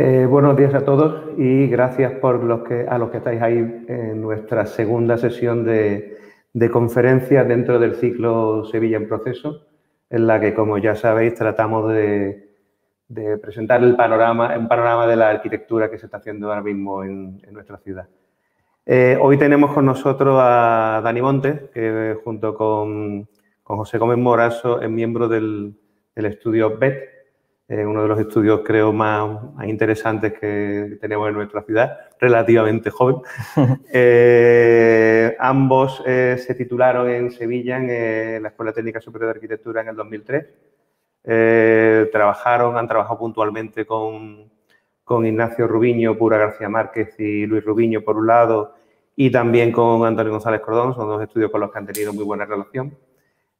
Eh, buenos días a todos y gracias por los que, a los que estáis ahí en nuestra segunda sesión de, conferencia dentro del ciclo Sevilla en Proceso, en la que, como ya sabéis, tratamos de, presentar el panorama, un panorama de la arquitectura que se está haciendo ahora mismo en, nuestra ciudad. Eh, hoy tenemos con nosotros a Dani Montes, que junto con, José Gómez Morazo es miembro del, del estudio BET, uno de los estudios creo más, interesantes que tenemos en nuestra ciudad, relativamente joven. Eh, ambos eh, se titularon en Sevilla, eh, en la Escuela Técnica Superior de Arquitectura en el 2003. trabajaron, han trabajado puntualmente con, con Ignacio Rubiño, Pura García Márquez y Luis Rubiño por un lado, y también con Antonio González Cordón, son dos estudios con los que han tenido muy buena relación.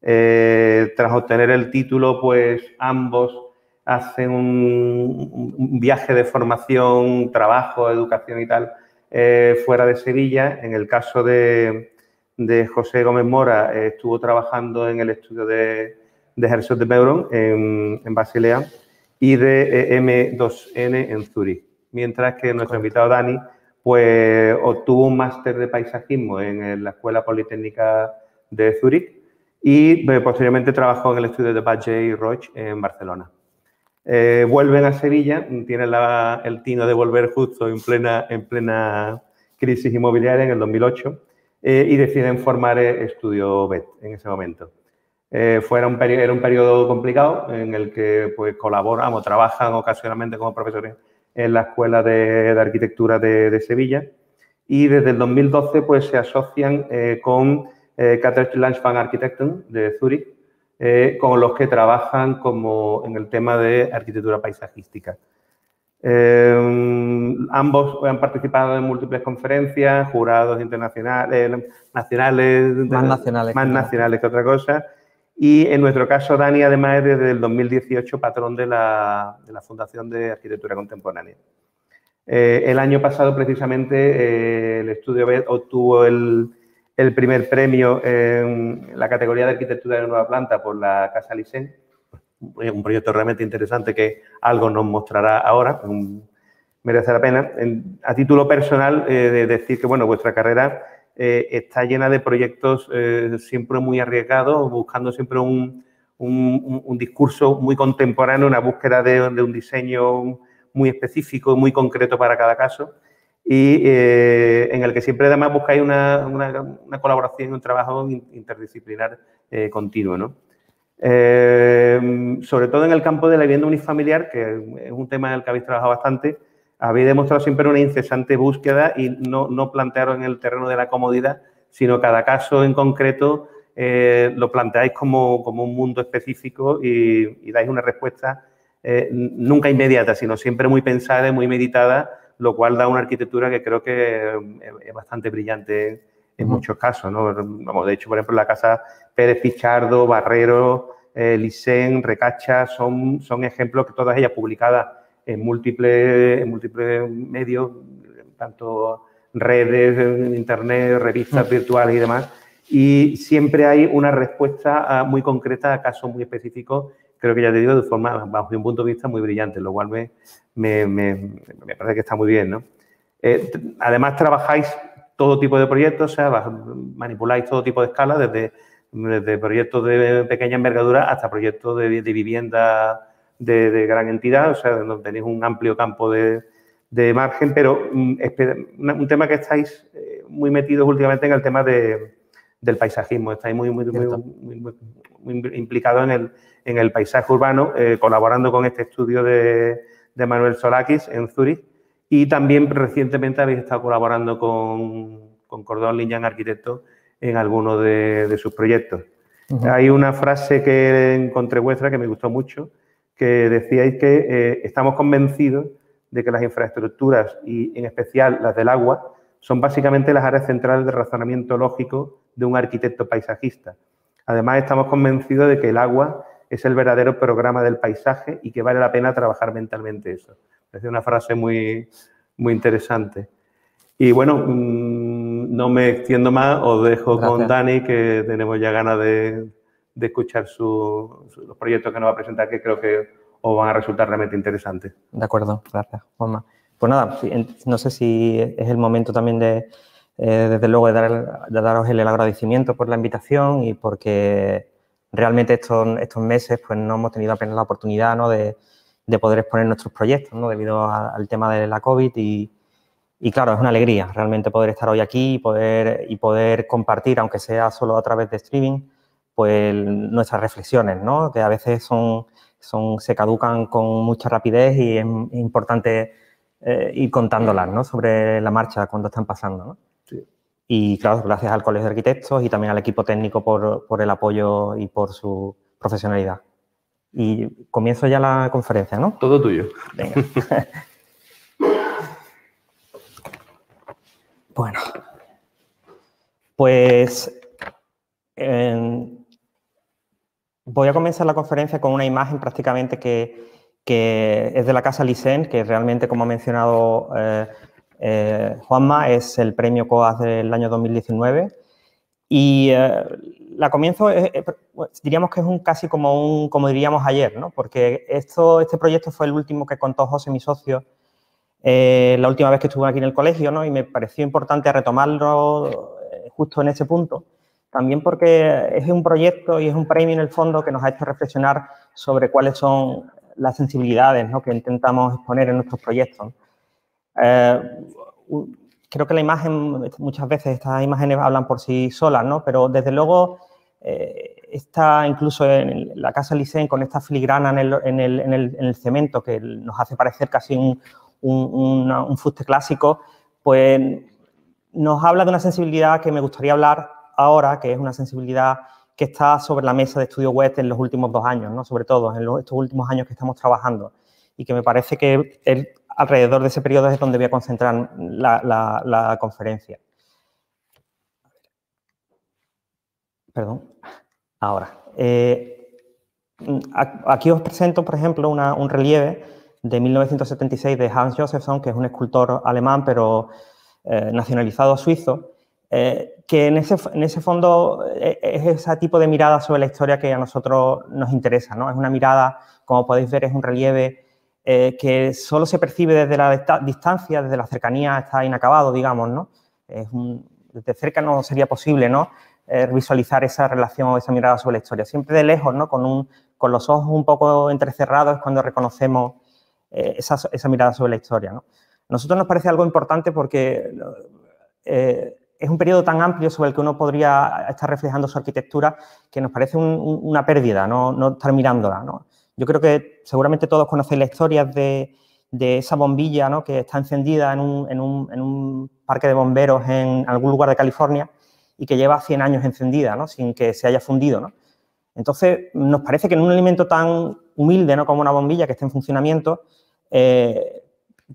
tras obtener el título, pues ambos hace un, viaje de formación, trabajo, educación y tal eh, fuera de Sevilla. En el caso de, José Gómez Mora, eh, estuvo trabajando en el estudio de, de Herzog de Beuron en, Basilea y de eh, M2N en Zurich. Mientras que nuestro invitado Dani pues obtuvo un máster de paisajismo en la Escuela Politécnica de Zurich y posteriormente trabajó en el estudio de Badger y Roche en Barcelona. Eh, vuelven a Sevilla, tienen el tino de volver justo en plena, en plena crisis inmobiliaria en el 2008 eh, y deciden formar eh, Estudio BED en ese momento. era, un periodo, era un periodo complicado en el que pues, colaboran o trabajan ocasionalmente como profesores en la Escuela de, Arquitectura de, Sevilla y desde el 2012 pues, se asocian con eh, Catech Lange van de Zurich eh, con los que trabajan como en el tema de arquitectura paisajística. Eh, ambos han participado en múltiples conferencias, jurados internacionales, eh, nacionales, más nacionales, más que nacionales que otra cosa. Y en nuestro caso, Dani, además, es desde el 2018 patrón de la, Fundación de Arquitectura Contemporánea. el año pasado, precisamente, el estudio obtuvo el, el primer premio en la categoría de arquitectura de nueva planta por la Casa Lisén, un proyecto realmente interesante que algo nos mostrará ahora, merece la pena. a título personal, eh, decir que bueno, vuestra carrera eh, está llena de proyectos eh, siempre muy arriesgados, buscando siempre un, discurso muy contemporáneo, una búsqueda de, de un diseño muy específico, muy concreto para cada caso y eh, en el que siempre además buscáis una, una, una colaboración, un trabajo interdisciplinar eh, continuo. ¿no? Eh, sobre todo en el campo de la vivienda unifamiliar, que es un tema en el que habéis trabajado bastante, habéis demostrado siempre una incesante búsqueda y no, no plantearos en el terreno de la comodidad, sino cada caso en concreto lo planteáis como, como, un mundo específico y, dais una respuesta nunca inmediata, sino siempre muy pensada y muy meditada lo cual da una arquitectura que creo que eh, es bastante brillante en muchos casos. ¿no? de hecho, por ejemplo, la casa Pérez Pichardo, Barrero, eh, Recacha, son, son ejemplos que todas ellas publicadas en múltiples, en múltiples medios, tanto redes, internet, revistas virtuales y demás. Y siempre hay una respuesta ah, muy concreta a casos muy específicos creo que ya te digo, de forma, bajo un punto de vista muy brillante, lo cual me, parece que está muy bien, eh, además, trabajáis todo tipo de proyectos, o sea, manipuláis todo tipo de escalas, desde, proyectos de pequeña envergadura hasta proyectos de, vivienda de, gran entidad, o sea, tenéis un amplio campo de, margen, pero mm, un tema que estáis eh, muy metidos últimamente en el tema del paisajismo, estáis muy, muy, muy implicados en el, en el paisaje urbano, eh, colaborando con este estudio de, Manuel Solakis en Zurich. Y también recientemente habéis estado colaborando con, con Cordón Liñán Arquitecto en algunos de, sus proyectos. Hay una frase que encontré vuestra que me gustó mucho, que decíais que eh, estamos convencidos de que las infraestructuras y en especial las del agua son básicamente las áreas centrales de razonamiento lógico de un arquitecto paisajista. Además, estamos convencidos de que el agua es el verdadero programa del paisaje y que vale la pena trabajar mentalmente eso. Es una frase muy, muy interesante. Y bueno, mm, no me extiendo más, os dejo con Dani, que tenemos ya ganas de, escuchar su, los proyectos que nos va a presentar, que creo que os van a resultar realmente interesantes. De acuerdo. Gracias, Juanma. Pues nada, no sé si es el momento también de, eh, desde luego, dar, de daros el agradecimiento por la invitación y porque realmente estos, estos meses pues no hemos tenido apenas la oportunidad de, poder exponer nuestros proyectos ¿no? debido al tema de la COVID y, claro, es una alegría realmente poder estar hoy aquí y poder, y poder compartir, aunque sea solo a través de streaming, pues nuestras reflexiones, ¿no? que a veces son, se caducan con mucha rapidez y es importante eh, ir contándolas ¿no? sobre la marcha cuando están pasando. Y claro, gracias al Colegio de Arquitectos y también al equipo técnico por, el apoyo y por su profesionalidad. Y comienzo ya la conferencia, ¿no? Todo tuyo. Venga. bueno. Pues em, voy a comenzar la conferencia con una imagen prácticamente que, es de la Casa Licen, que realmente, como ha mencionado eh, eh, Juanma es el premio COAS del año 2019 y eh, la comienzo, eh, diríamos que es un casi como un, como diríamos ayer, ¿no? porque esto, este proyecto fue el último que contó José, mi socio, la última vez que estuve aquí en el colegio ¿no? y me pareció importante retomarlo justo en ese punto. También porque es un proyecto y es un premio en el fondo que nos ha hecho reflexionar sobre cuáles son las sensibilidades ¿no? que intentamos exponer en nuestros proyectos. Eh, creo que la imagen, muchas veces estas imágenes hablan por sí solas, ¿no? Pero desde luego, eh, está incluso en la casa Licen con esta filigrana en el, cemento que nos hace parecer casi un, fuste clásico, pues nos habla de una sensibilidad que me gustaría hablar ahora, que es una sensibilidad que está sobre la mesa de Estudio West en los últimos dos años, ¿no? sobre todo en estos últimos años que estamos trabajando, y que me parece que alrededor de ese periodo es donde voy a concentrar la, conferencia. Perdón, ahora. Eh, aquí os presento, por ejemplo, un relieve de 1976 de Hans Josephson, que es un escultor alemán, pero eh, nacionalizado suizo, eh, que en ese, en ese, fondo es ese tipo de mirada sobre la historia que a nosotros nos interesa. ¿no? Es una mirada, como podéis ver, es un relieve eh, que solo se percibe desde la distancia, desde la cercanía, está inacabado, digamos, ¿no? desde cerca no sería posible, ¿no? Eh, visualizar esa relación o esa mirada sobre la historia. Siempre de lejos, ¿no? Con, un, con los ojos un poco entrecerrados es cuando reconocemos eh, esa, esa, mirada sobre la historia, ¿no? nosotros nos parece algo importante porque es un periodo tan amplio sobre el que uno podría estar reflejando su arquitectura que nos parece una pérdida, ¿no? no estar mirándola, ¿no? Yo creo que seguramente todos conocéis la historia de, de esa bombilla ¿no? que está encendida en un, en, un, en un, parque de bomberos en algún lugar de California y que lleva 100 años encendida, ¿no? sin que se haya fundido. ¿no? Entonces, nos parece que en un elemento tan humilde ¿no? como una bombilla que está en funcionamiento, eh,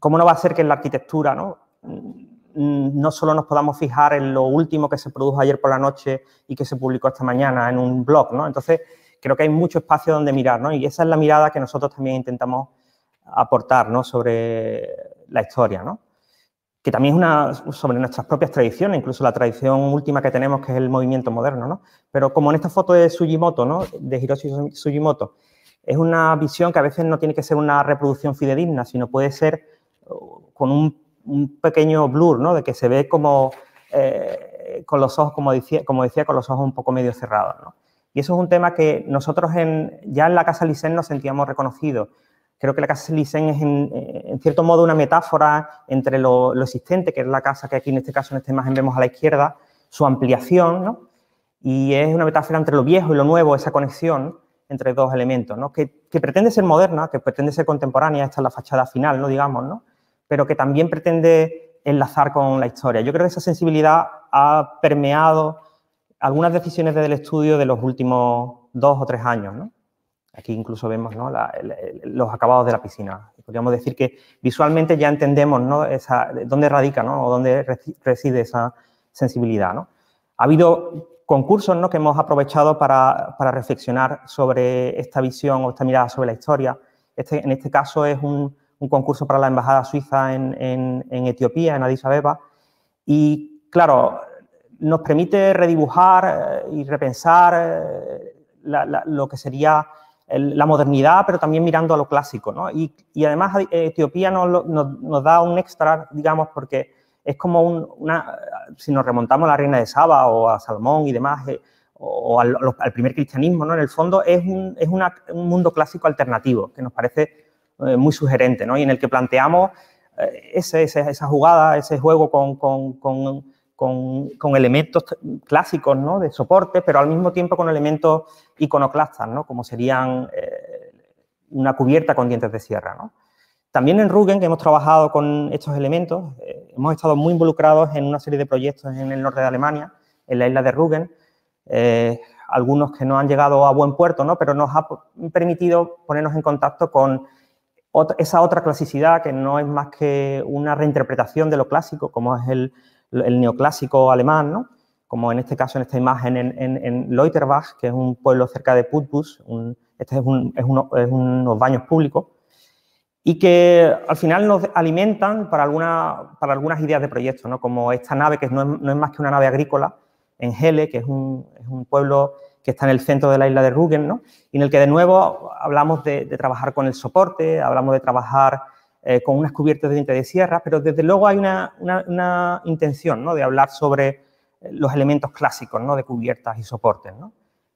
¿cómo no va a ser que en la arquitectura ¿no? Mm, no solo nos podamos fijar en lo último que se produjo ayer por la noche y que se publicó esta mañana en un blog? ¿no? Entonces, creo que hay mucho espacio donde mirar, ¿no? Y esa es la mirada que nosotros también intentamos aportar, ¿no? Sobre la historia, ¿no? Que también es una, sobre nuestras propias tradiciones, incluso la tradición última que tenemos, que es el movimiento moderno, ¿no? Pero como en esta foto de Sugimoto, ¿no? De Hiroshi Sugimoto, es una visión que a veces no tiene que ser una reproducción fidedigna, sino puede ser uh, con un, pequeño blur, ¿no? De que se ve como... Eh, con los ojos, como decía, como decía, con los ojos un poco medio cerrados. ¿no? Y eso es un tema que nosotros ya en la Casa Lisén nos sentíamos reconocidos. Creo que la Casa Lisén es, en, cierto modo, una metáfora entre lo, existente, que es la casa que aquí en este caso, en este imagen, vemos a la izquierda, su ampliación, ¿no? Y es una metáfora entre lo viejo y lo nuevo, esa conexión entre dos elementos, ¿no? Que, pretende ser moderna, que pretende ser contemporánea, esta es la fachada final, ¿no? Digamos, ¿no? Pero que también pretende enlazar con la historia. Yo creo que esa sensibilidad ha permeado algunas decisiones desde el estudio de los últimos dos o tres años. Aquí incluso vemos los acabados de la piscina. Podríamos decir que visualmente ya entendemos dónde radica o dónde reside esa sensibilidad. Ha habido concursos ¿no? que hemos aprovechado para, reflexionar sobre esta visión o esta mirada sobre la historia. Este, en este caso es un, concurso para la Embajada Suiza en, en Etiopía, en Addis Abeba. Y claro, nos permite redibujar eh, y repensar eh, lo que sería la modernidad, pero también mirando a lo clásico. ¿no? Y, además eh, Etiopía nos, nos, da un extra, digamos, porque es como una, si nos remontamos a la reina de Saba o a Salomón y demás, o, al, primer cristianismo, ¿no? en el fondo es, un, es un mundo clásico alternativo que nos parece muy sugerente ¿no? y en el que planteamos esa jugada, ese juego con con, elementos clásicos de soporte, pero al mismo tiempo con elementos iconoclastas, como serían eh, una cubierta con dientes de sierra. También en Rugen, que hemos trabajado con estos elementos, eh, hemos estado muy involucrados en una serie de proyectos en el norte de Alemania, en la isla de Rugen, eh, algunos que no han llegado a buen puerto, pero nos ha permitido ponernos en contacto con esa otra clasicidad que no es más que una reinterpretación de lo clásico, como es el, el neoclásico alemán, como en este caso en esta imagen en, Leuterbach, que es un pueblo cerca de Putbus, este es, unos baños públicos, y que al final nos alimentan para, algunas ideas de proyectos, como esta nave que no es, más que una nave agrícola en Hele, que es un, pueblo que está en el centro de la isla de Rügen, ¿no? y en el que de nuevo hablamos de trabajar con el soporte, hablamos de trabajar eh, con unas cubiertas de dientes de sierra, pero desde luego hay una, intención ¿no? de hablar sobre eh, los elementos clásicos ¿no? de cubiertas y soportes. ¿no?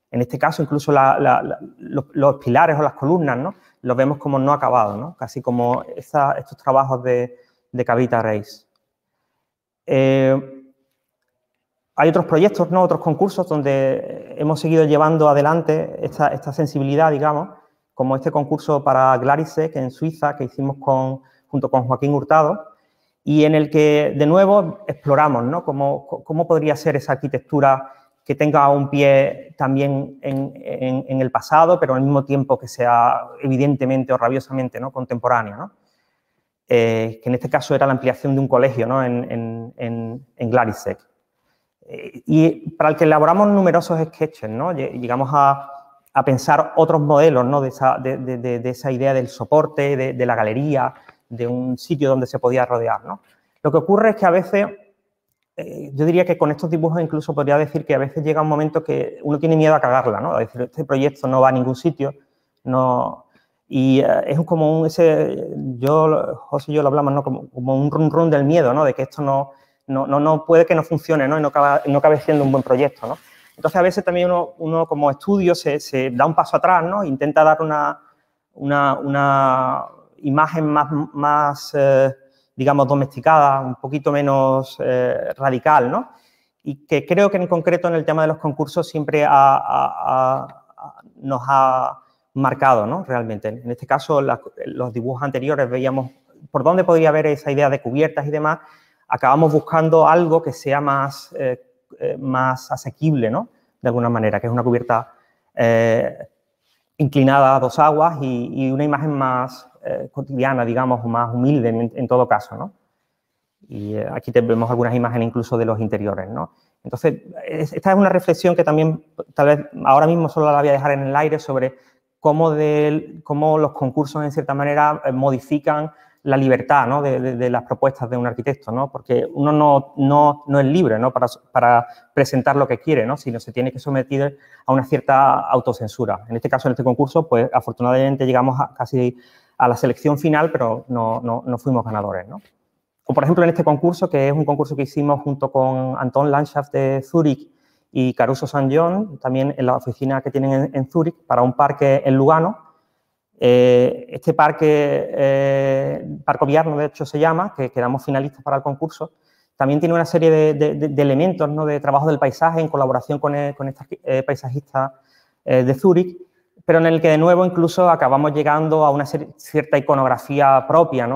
En este caso, incluso los, pilares o las columnas ¿no? los vemos como no acabados, casi como estos trabajos de, Cavita Reis. Eh, hay otros proyectos, ¿no? otros concursos donde hemos seguido llevando adelante esta, esta sensibilidad, digamos, como este concurso para Glarisec en Suiza que hicimos con, junto con Joaquín Hurtado y en el que de nuevo exploramos cómo, podría ser esa arquitectura que tenga un pie también en, el pasado, pero al mismo tiempo que sea evidentemente o rabiosamente ¿no? contemporánea. ¿no? Eh, que en este caso era la ampliación de un colegio ¿no? en, en, Glarisec. Eh, y para el que elaboramos numerosos sketches, llegamos a a pensar otros modelos ¿no? de, esa, de, de, esa, idea del soporte, de, la galería, de un sitio donde se podía rodear. ¿no? Lo que ocurre es que a veces, eh, yo diría que con estos dibujos incluso podría decir que a veces llega un momento que uno tiene miedo a cagarla, ¿no? a decir, este proyecto no va a ningún sitio, no... Y eh, es como un, ese, yo, José yo lo hablamos, ¿no? Como, como un run run del miedo, ¿no? De que esto no, no, no, puede que no funcione, ¿no? Y no, acabe no cabe siendo un buen proyecto, ¿no? Entonces, a veces también uno, como estudio se, da un paso atrás, ¿no? Intenta dar una, una, imagen más, más eh, digamos, domesticada, un poquito menos eh, radical, ¿no? Y que creo que en concreto en el tema de los concursos siempre nos ha marcado, ¿no? Realmente. En este caso, los dibujos anteriores veíamos por dónde podría haber esa idea de cubiertas y demás. Acabamos buscando algo que sea más eh, eh, más asequible, ¿no? De alguna manera, que es una cubierta eh, inclinada a dos aguas y, una imagen más eh, cotidiana, digamos, más humilde en, todo caso, ¿no? Y aquí tenemos algunas imágenes incluso de los interiores, ¿no? Entonces, esta es una reflexión que también, tal vez ahora mismo solo la voy a dejar en el aire sobre cómo los concursos, en cierta manera, modifican la libertad de, las propuestas de un arquitecto, porque uno no, no, es libre Para, presentar lo que quiere, ¿no? sino se tiene que someter a una cierta autocensura. En este caso, en este concurso, pues afortunadamente llegamos casi a la selección final, pero no, fuimos ganadores. O por ejemplo, en este concurso, que es un concurso que hicimos junto con Anton Landschaft de Zúrich y Caruso San John, también en la oficina que tienen en, en Zúrich, para un parque en Lugano, eh, este parque, eh, Parco Parque de hecho, se llama, que quedamos finalistas para el concurso, también tiene una serie de, elementos ¿no? de trabajo del paisaje en colaboración con, este con paisajista de Zúrich, pero en el que de nuevo incluso acabamos llegando a una cierta iconografía propia,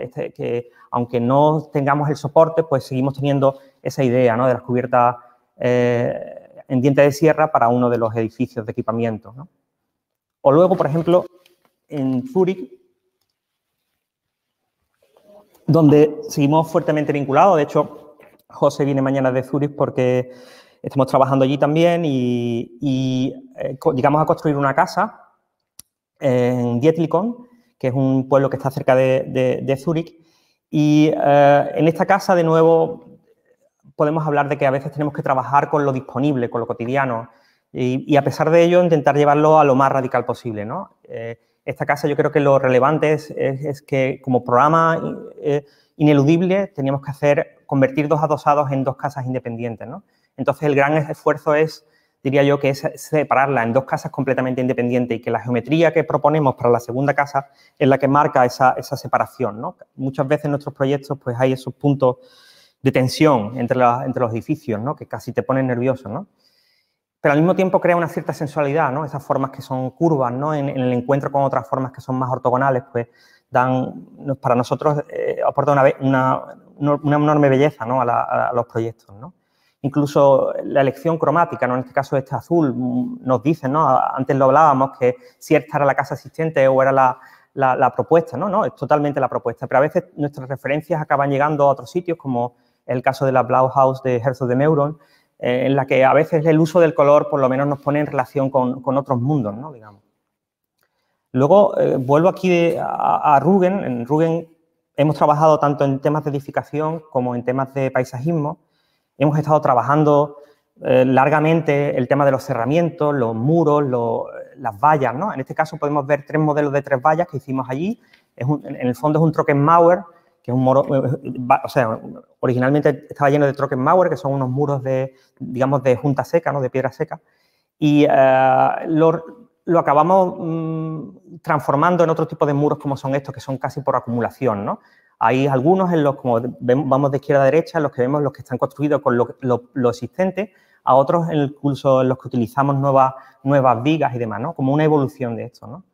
este, que aunque no tengamos el soporte, pues seguimos teniendo esa idea de las cubiertas en diente de sierra para uno de los edificios de equipamiento. O luego, por ejemplo, en Zúrich, donde seguimos fuertemente vinculados. De hecho, José viene mañana de Zúrich porque estamos trabajando allí también y, eh, llegamos a construir una casa en Dietlikon, que es un pueblo que está cerca de, de, Zúrich. Y eh, en esta casa, de nuevo, podemos hablar de que a veces tenemos que trabajar con lo disponible, con lo cotidiano, y, a pesar de ello intentar llevarlo a lo más radical posible. ¿no? Eh, esta casa yo creo que lo relevante es, que como programa eh, ineludible teníamos que hacer, convertir dos adosados en dos casas independientes, ¿no? Entonces el gran esfuerzo es, diría yo, que es separarla en dos casas completamente independientes y que la geometría que proponemos para la segunda casa es la que marca esa, separación, ¿no? Muchas veces en nuestros proyectos pues hay esos puntos de tensión entre, entre los edificios, ¿no? Que casi te ponen nervioso, ¿no? pero al mismo tiempo crea una cierta sensualidad, ¿no? Esas formas que son curvas, ¿no? En, el encuentro con otras formas que son más ortogonales, pues dan, para nosotros, eh, aporta una, enorme belleza, ¿no? A, los proyectos, ¿no? Incluso la elección cromática, ¿no? En este caso este azul, nos dice, ¿no? Antes lo hablábamos, que si esta era la casa existente o era la, propuesta, ¿no? No, es totalmente la propuesta, pero a veces nuestras referencias acaban llegando a otros sitios, como el caso de la Blau House de Herzog de Meuron, eh, en la que a veces el uso del color por lo menos nos pone en relación con, otros mundos, Luego eh, vuelvo aquí a, Rügen, En Rügen hemos trabajado tanto en temas de edificación como en temas de paisajismo. Hemos estado trabajando eh, largamente el tema de los cerramientos, los muros, las vallas. En este caso podemos ver tres modelos de tres vallas que hicimos allí. en el fondo es un Trockenmauer que un muro, eh, o sea, originalmente estaba lleno de Trockenmauer, que son unos muros de, digamos, de junta seca, ¿no? De piedra seca. Y eh, lo, acabamos mm, transformando en otro tipo de muros como son estos, que son casi por acumulación, ¿no? Hay algunos en los, como vamos de izquierda a derecha, en los que vemos los que están construidos con lo, existente, a otros en el curso en los que utilizamos nuevas, nuevas vigas y demás, ¿no? Como una evolución de esto, ¿no?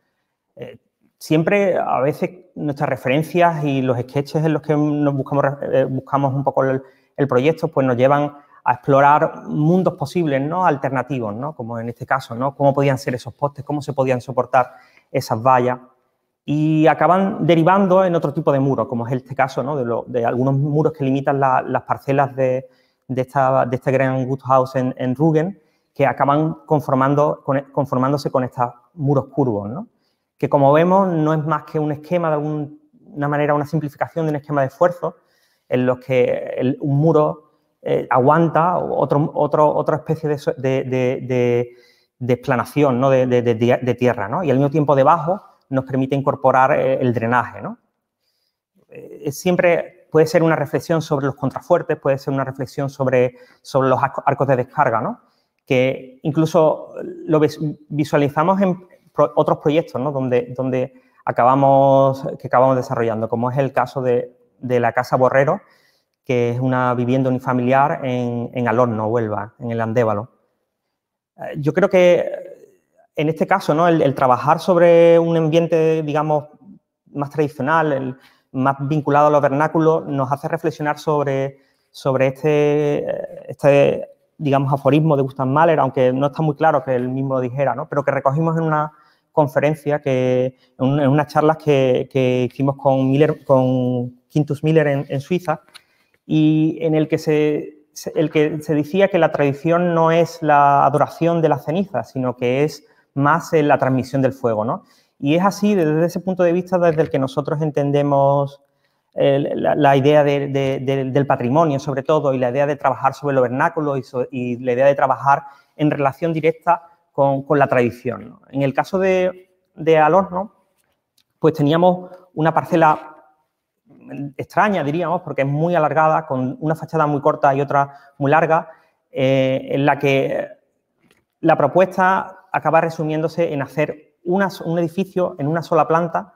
Eh, siempre a veces nuestras referencias y los sketches en los que eh, buscamos, un poco el, proyecto, pues nos llevan a explorar mundos posibles, ¿no? Alternativos, ¿no? Como en este caso, ¿no? Cómo podían ser esos postes, cómo se podían soportar esas vallas. Y acaban derivando en otro tipo de muros, como es este caso, ¿no? De, algunos muros que limitan las parcelas de, esta, de este gran Guthaus en, en Rügen, que acaban conformándose con estos muros curvos, ¿no? que como vemos no es más que un esquema, de alguna manera una simplificación de un esquema de esfuerzo en los que un muro eh, aguanta otro, otra especie de, de, explanación de, tierra, ¿no? y al mismo tiempo debajo nos permite incorporar eh, el drenaje. Eh, siempre puede ser una reflexión sobre los contrafuertes, puede ser una reflexión sobre, sobre los arcos de descarga, ¿no? que incluso lo visualizamos en, otros proyectos donde, donde acabamos, que acabamos desarrollando, como es el caso de, la Casa Borrero, que es una vivienda unifamiliar en, en Alorno, Huelva, en el Andévalo. Eh, yo creo que eh, en este caso, ¿no? el, trabajar sobre un ambiente, digamos, más tradicional, más vinculado a los vernáculos, nos hace reflexionar sobre, sobre este, eh, este, digamos, aforismo de Gustav Mahler, aunque no está muy claro que él mismo lo dijera, ¿no? pero que recogimos en una, conferencia, que, en, unas charlas que, hicimos con, Miller, con Quintus Miller en, Suiza, y en el que se, el que se decía que la tradición no es la adoración de la ceniza, sino que es más eh, la transmisión del fuego. Y es así, desde ese punto de vista, desde el que nosotros entendemos eh, la, idea del patrimonio, sobre todo, y la idea de trabajar sobre el vernáculo y, y, la idea de trabajar en relación directa con, la tradición. En el caso de, de Alorno, pues teníamos una parcela extraña, diríamos, porque es muy alargada, con una fachada muy corta y otra muy larga, eh, en la que la propuesta acaba resumiéndose en hacer un edificio en una sola planta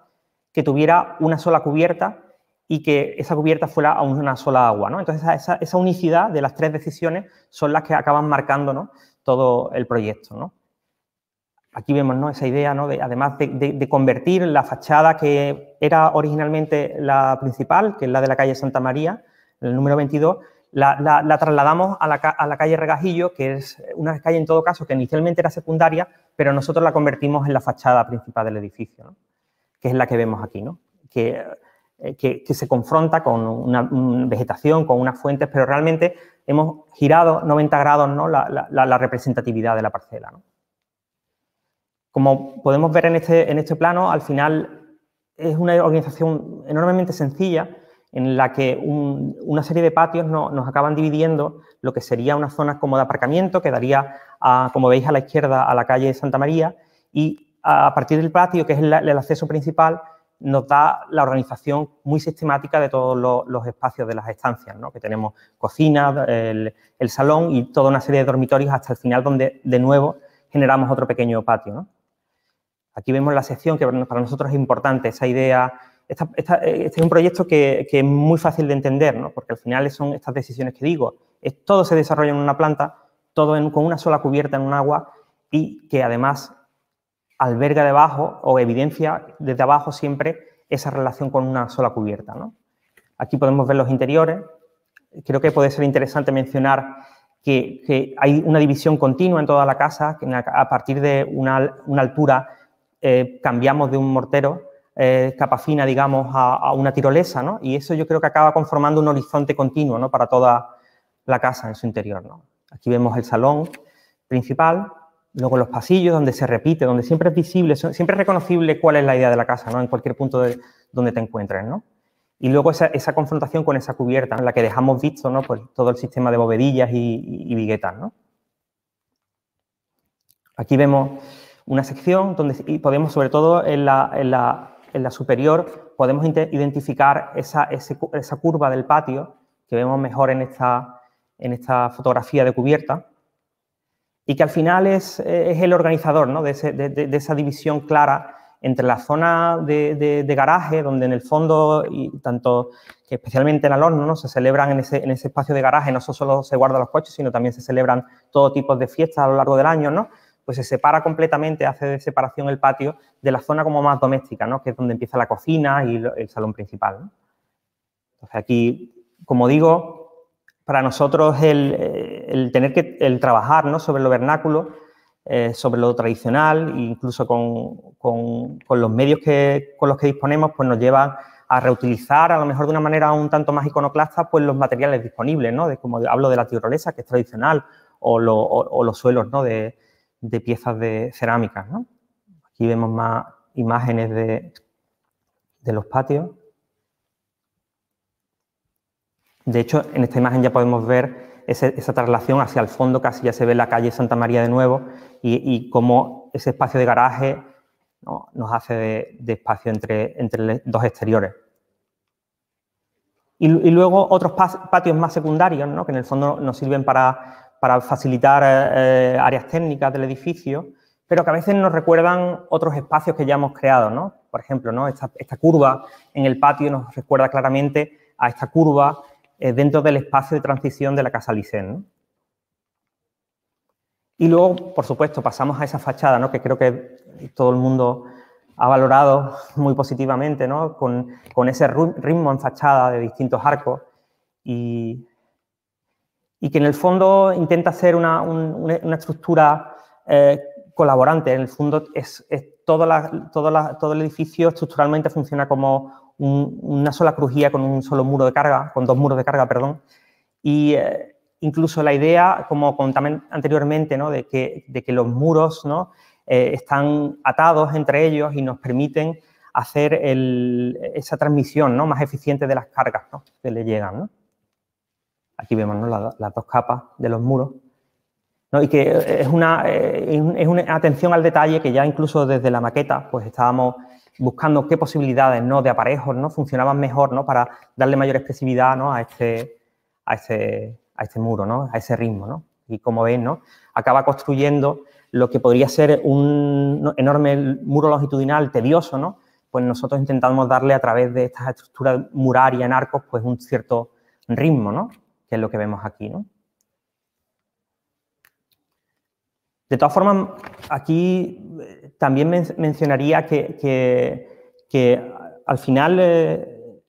que tuviera una sola cubierta y que esa cubierta fuera a una sola agua. ¿no? Entonces, esa, esa, unicidad de las tres decisiones son las que acaban marcando ¿no? todo el proyecto. ¿no? aquí vemos ¿no? esa idea, ¿no? de, además de, convertir la fachada que era originalmente la principal, que es la de la calle Santa María, el número 22, la, trasladamos a la, calle Regajillo, que es una calle en todo caso que inicialmente era secundaria, pero nosotros la convertimos en la fachada principal del edificio, que es la que vemos aquí, que, eh, que, que, se confronta con una, vegetación, con unas fuentes, pero realmente hemos girado 90 grados la, representatividad de la parcela. ¿no? Como podemos ver en este, en este plano, al final es una organización enormemente sencilla en la que una serie de patios nos acaban dividiendo lo que sería una zona como de aparcamiento que daría, como veis a la izquierda, a la calle Santa María y a partir del patio, que es el, acceso principal, nos da la organización muy sistemática de todos los, espacios de las estancias, ¿no? que tenemos cocina, el, el, salón y toda una serie de dormitorios hasta el final donde de nuevo generamos otro pequeño patio. ¿no? Aquí vemos la sección que para nosotros es importante, esa idea. Eh, este es un proyecto que, es muy fácil de entender, porque al final son estas decisiones que digo. todo se desarrolla en una planta, todo con una sola cubierta en un agua y que además alberga debajo o evidencia desde abajo siempre esa relación con una sola cubierta. Aquí podemos ver los interiores. Creo que puede ser interesante mencionar que, hay una división continua en toda la casa, a partir de una, una altura eh, cambiamos de un mortero eh, capa fina, digamos, a, una tirolesa, ¿no? Y eso yo creo que acaba conformando un horizonte continuo, ¿no? Para toda la casa en su interior, ¿no? Aquí vemos el salón principal, luego los pasillos donde se repite, donde siempre es visible, siempre es reconocible cuál es la idea de la casa, ¿no? En cualquier punto de, donde te encuentres, ¿no? Y luego esa, confrontación con esa cubierta, en la que dejamos visto, ¿no? todo el sistema de bovedillas y, y, viguetas, ¿no? Aquí vemos una sección donde podemos, sobre todo en la, superior, podemos identificar esa, curva del patio que vemos mejor en esta, en esta fotografía de cubierta y que al final es, el organizador ¿no? de, esa división clara entre la zona de, garaje, donde en el fondo, y tanto que especialmente en Alorno, ¿no? se celebran en ese, en ese, espacio de garaje, no solo se guardan los coches, sino también se celebran todo tipo de fiestas a lo largo del año, ¿no? pues se separa completamente, hace de separación el patio de la zona como más doméstica, ¿no? que es donde empieza la cocina y el salón principal. Entonces aquí, como digo, para nosotros el, eh, tener que el trabajar ¿no? sobre lo vernáculo, eh, sobre lo tradicional, incluso con, los medios que, con los que disponemos, pues nos lleva a reutilizar, a lo mejor de una manera un tanto más iconoclasta, pues los materiales disponibles, ¿no? De, como hablo de la tirolesa, que es tradicional, o, los suelos, ¿no? De, de piezas de cerámica. Aquí vemos más imágenes de, los patios. De hecho, en esta imagen ya podemos ver esa traslación hacia el fondo, casi ya se ve la calle Santa María de nuevo y, cómo ese espacio de garaje nos hace de, espacio entre, entre, dos exteriores. Y, luego otros patios más secundarios, que en el fondo nos sirven para, para facilitar eh, eh, áreas técnicas del edificio, pero que a veces nos recuerdan otros espacios que ya hemos creado, ¿no? Por ejemplo, ¿no? esta, curva en el patio nos recuerda claramente a esta curva eh, dentro del espacio de transición de la Casa Licen. Y luego, por supuesto, pasamos a esa fachada, ¿no? que creo que todo el mundo ha valorado muy positivamente, ¿no? con, con ese ritmo en fachada de distintos arcos y y que en el fondo intenta hacer una, una estructura eh, colaborante. En el fondo es, todo, el edificio estructuralmente funciona como una sola crujía con un solo muro de carga, con dos muros de carga, perdón. Y eh, incluso la idea, como conté anteriormente, ¿no? de, que, de, que, los muros ¿no? Eh, están atados entre ellos y nos permiten hacer esa transmisión ¿no? más eficiente de las cargas que le llegan. ¿no? Aquí vemos las, dos capas de los muros. Y que eh, eh, es una, atención al detalle que ya incluso desde la maqueta pues estábamos buscando qué posibilidades ¿no? de aparejos ¿no? funcionaban mejor para darle mayor expresividad este, a, este, a, este, muro, a ese ritmo. Y como ven, ¿no? acaba construyendo lo que podría ser un enorme muro longitudinal tedioso, ¿no? pues nosotros intentamos darle a través de estas estructuras murarias en arcos pues un cierto ritmo, ¿no? que es lo que vemos aquí, ¿no? De todas formas, aquí eh, también mencionaría que, al final eh,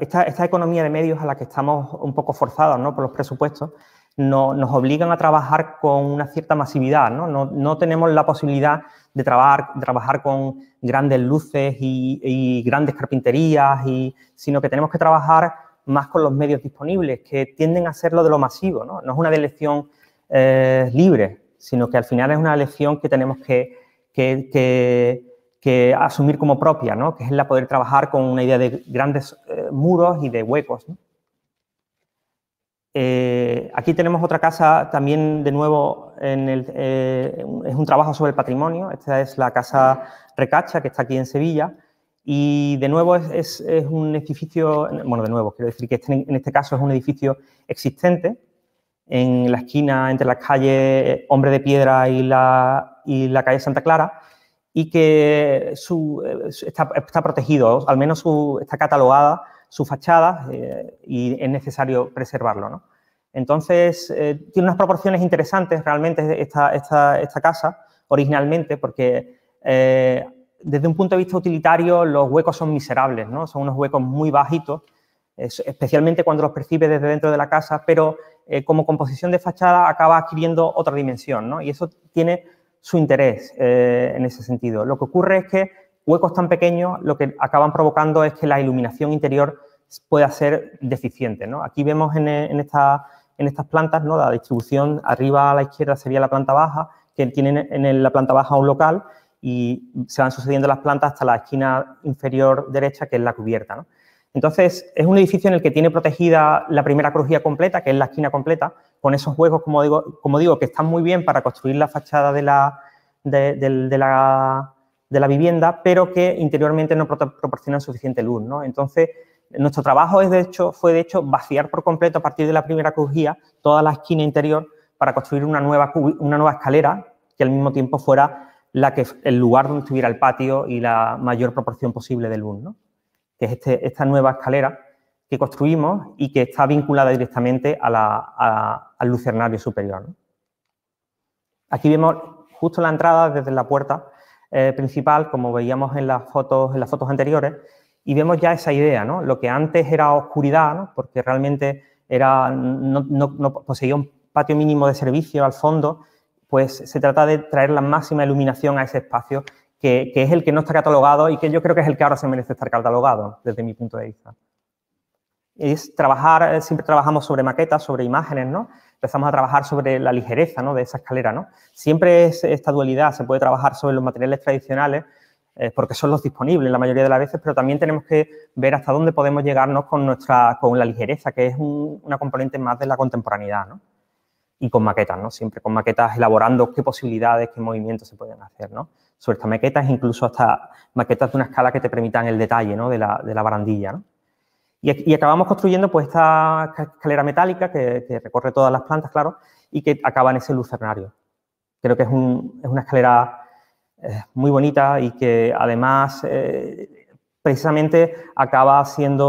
esta, economía de medios a la que estamos un poco forzados por los presupuestos no, nos obligan a trabajar con una cierta masividad. No, no, tenemos la posibilidad de trabajar, trabajar con grandes luces y, grandes carpinterías, y, sino que tenemos que trabajar más con los medios disponibles, que tienden a ser lo de lo masivo, ¿no? es una elección eh, libre, sino que al final es una elección que tenemos que, asumir como propia, Que es la poder trabajar con una idea de grandes eh, muros y de huecos, eh, aquí tenemos otra casa también de nuevo, es un trabajo sobre el patrimonio, esta es la casa Recacha que está aquí en Sevilla, y de nuevo es, es, un edificio, bueno, de nuevo, quiero decir que este, en este caso es un edificio existente en la esquina entre la calle Hombre de Piedra y la, la calle Santa Clara y que su, eh, está, protegido, al menos está catalogada su fachada eh, y es necesario preservarlo. Entonces, eh, tiene unas proporciones interesantes realmente esta, esta, casa originalmente porque desde un punto de vista utilitario, los huecos son miserables, Son unos huecos muy bajitos, especialmente cuando los percibes desde dentro de la casa, pero eh, como composición de fachada acaba adquiriendo otra dimensión, Y eso tiene su interés eh, en ese sentido. Lo que ocurre es que huecos tan pequeños lo que acaban provocando es que la iluminación interior pueda ser deficiente, Aquí vemos en, estas plantas, La distribución arriba a la izquierda sería la planta baja, que tienen en la planta baja un local y se van sucediendo las plantas hasta la esquina inferior derecha, que es la cubierta. Entonces, es un edificio en el que tiene protegida la primera crujía completa, que es la esquina completa, con esos huecos, como digo, como digo que están muy bien para construir la fachada de la, de, la, vivienda, pero que interiormente no proporcionan suficiente luz. ¿no? Entonces, nuestro trabajo es de hecho, fue de hecho vaciar por completo a partir de la primera crujía toda la esquina interior para construir una nueva, una nueva escalera que al mismo tiempo fuera que, el lugar donde estuviera el patio y la mayor proporción posible de luz. que es este, esta nueva escalera que construimos y que está vinculada directamente al lucernario superior. Aquí vemos justo la entrada desde la puerta eh, principal, como veíamos en las, fotos, anteriores, y vemos ya esa idea, ¿no? Lo que antes era oscuridad, porque realmente era, no, poseía un patio mínimo de servicio al fondo, pues se trata de traer la máxima iluminación a ese espacio, que, es el que no está catalogado y que yo creo que es el que ahora se merece estar catalogado, desde mi punto de vista. Es trabajar, eh, siempre trabajamos sobre maquetas, sobre imágenes, ¿no? Empezamos a trabajar sobre la ligereza, ¿no? De esa escalera, ¿no? Siempre es esta dualidad, se puede trabajar sobre los materiales tradicionales, eh, porque son los disponibles la mayoría de las veces, pero también tenemos que ver hasta dónde podemos llegarnos con, nuestra, con la ligereza, que es una componente más de la contemporaneidad, ¿no? y con maquetas, ¿no? Siempre con maquetas elaborando qué posibilidades, qué movimientos se pueden hacer, ¿no? Sobre estas maquetas, incluso hasta maquetas de una escala que te permitan el detalle, ¿no? De la, barandilla, ¿no? Y, acabamos construyendo pues esta escalera metálica que, recorre todas las plantas, claro, y que acaba en ese lucernario. Creo que es, una escalera eh, muy bonita y que además eh, precisamente acaba siendo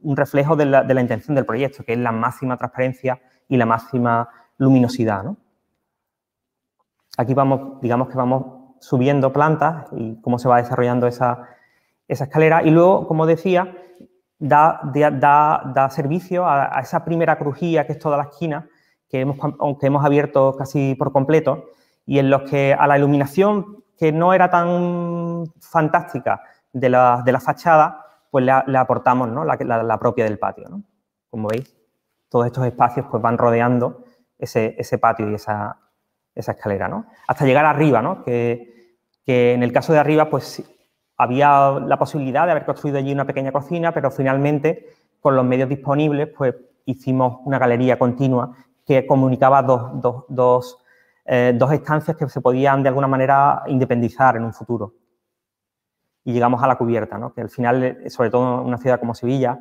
uh, un reflejo de la, de la intención del proyecto, que es la máxima transparencia y la máxima luminosidad. Aquí vamos, digamos que vamos subiendo plantas y cómo se va desarrollando esa, escalera. Y luego, como decía, da, servicio a, esa primera crujía que es toda la esquina, que hemos, hemos abierto casi por completo, y en los que a la iluminación, que no era tan fantástica de la, de la fachada, pues le, aportamos ¿no? la, propia del patio, ¿no? como veis todos estos espacios pues van rodeando ese, ese patio y esa, esa escalera, ¿no? Hasta llegar arriba, ¿no? Que, que, en el caso de arriba, pues había la posibilidad de haber construido allí una pequeña cocina, pero finalmente, con los medios disponibles, pues hicimos una galería continua que comunicaba dos, dos, dos, eh, dos estancias que se podían de alguna manera independizar en un futuro. Y llegamos a la cubierta, ¿no? que al final, eh, sobre todo en una ciudad como Sevilla,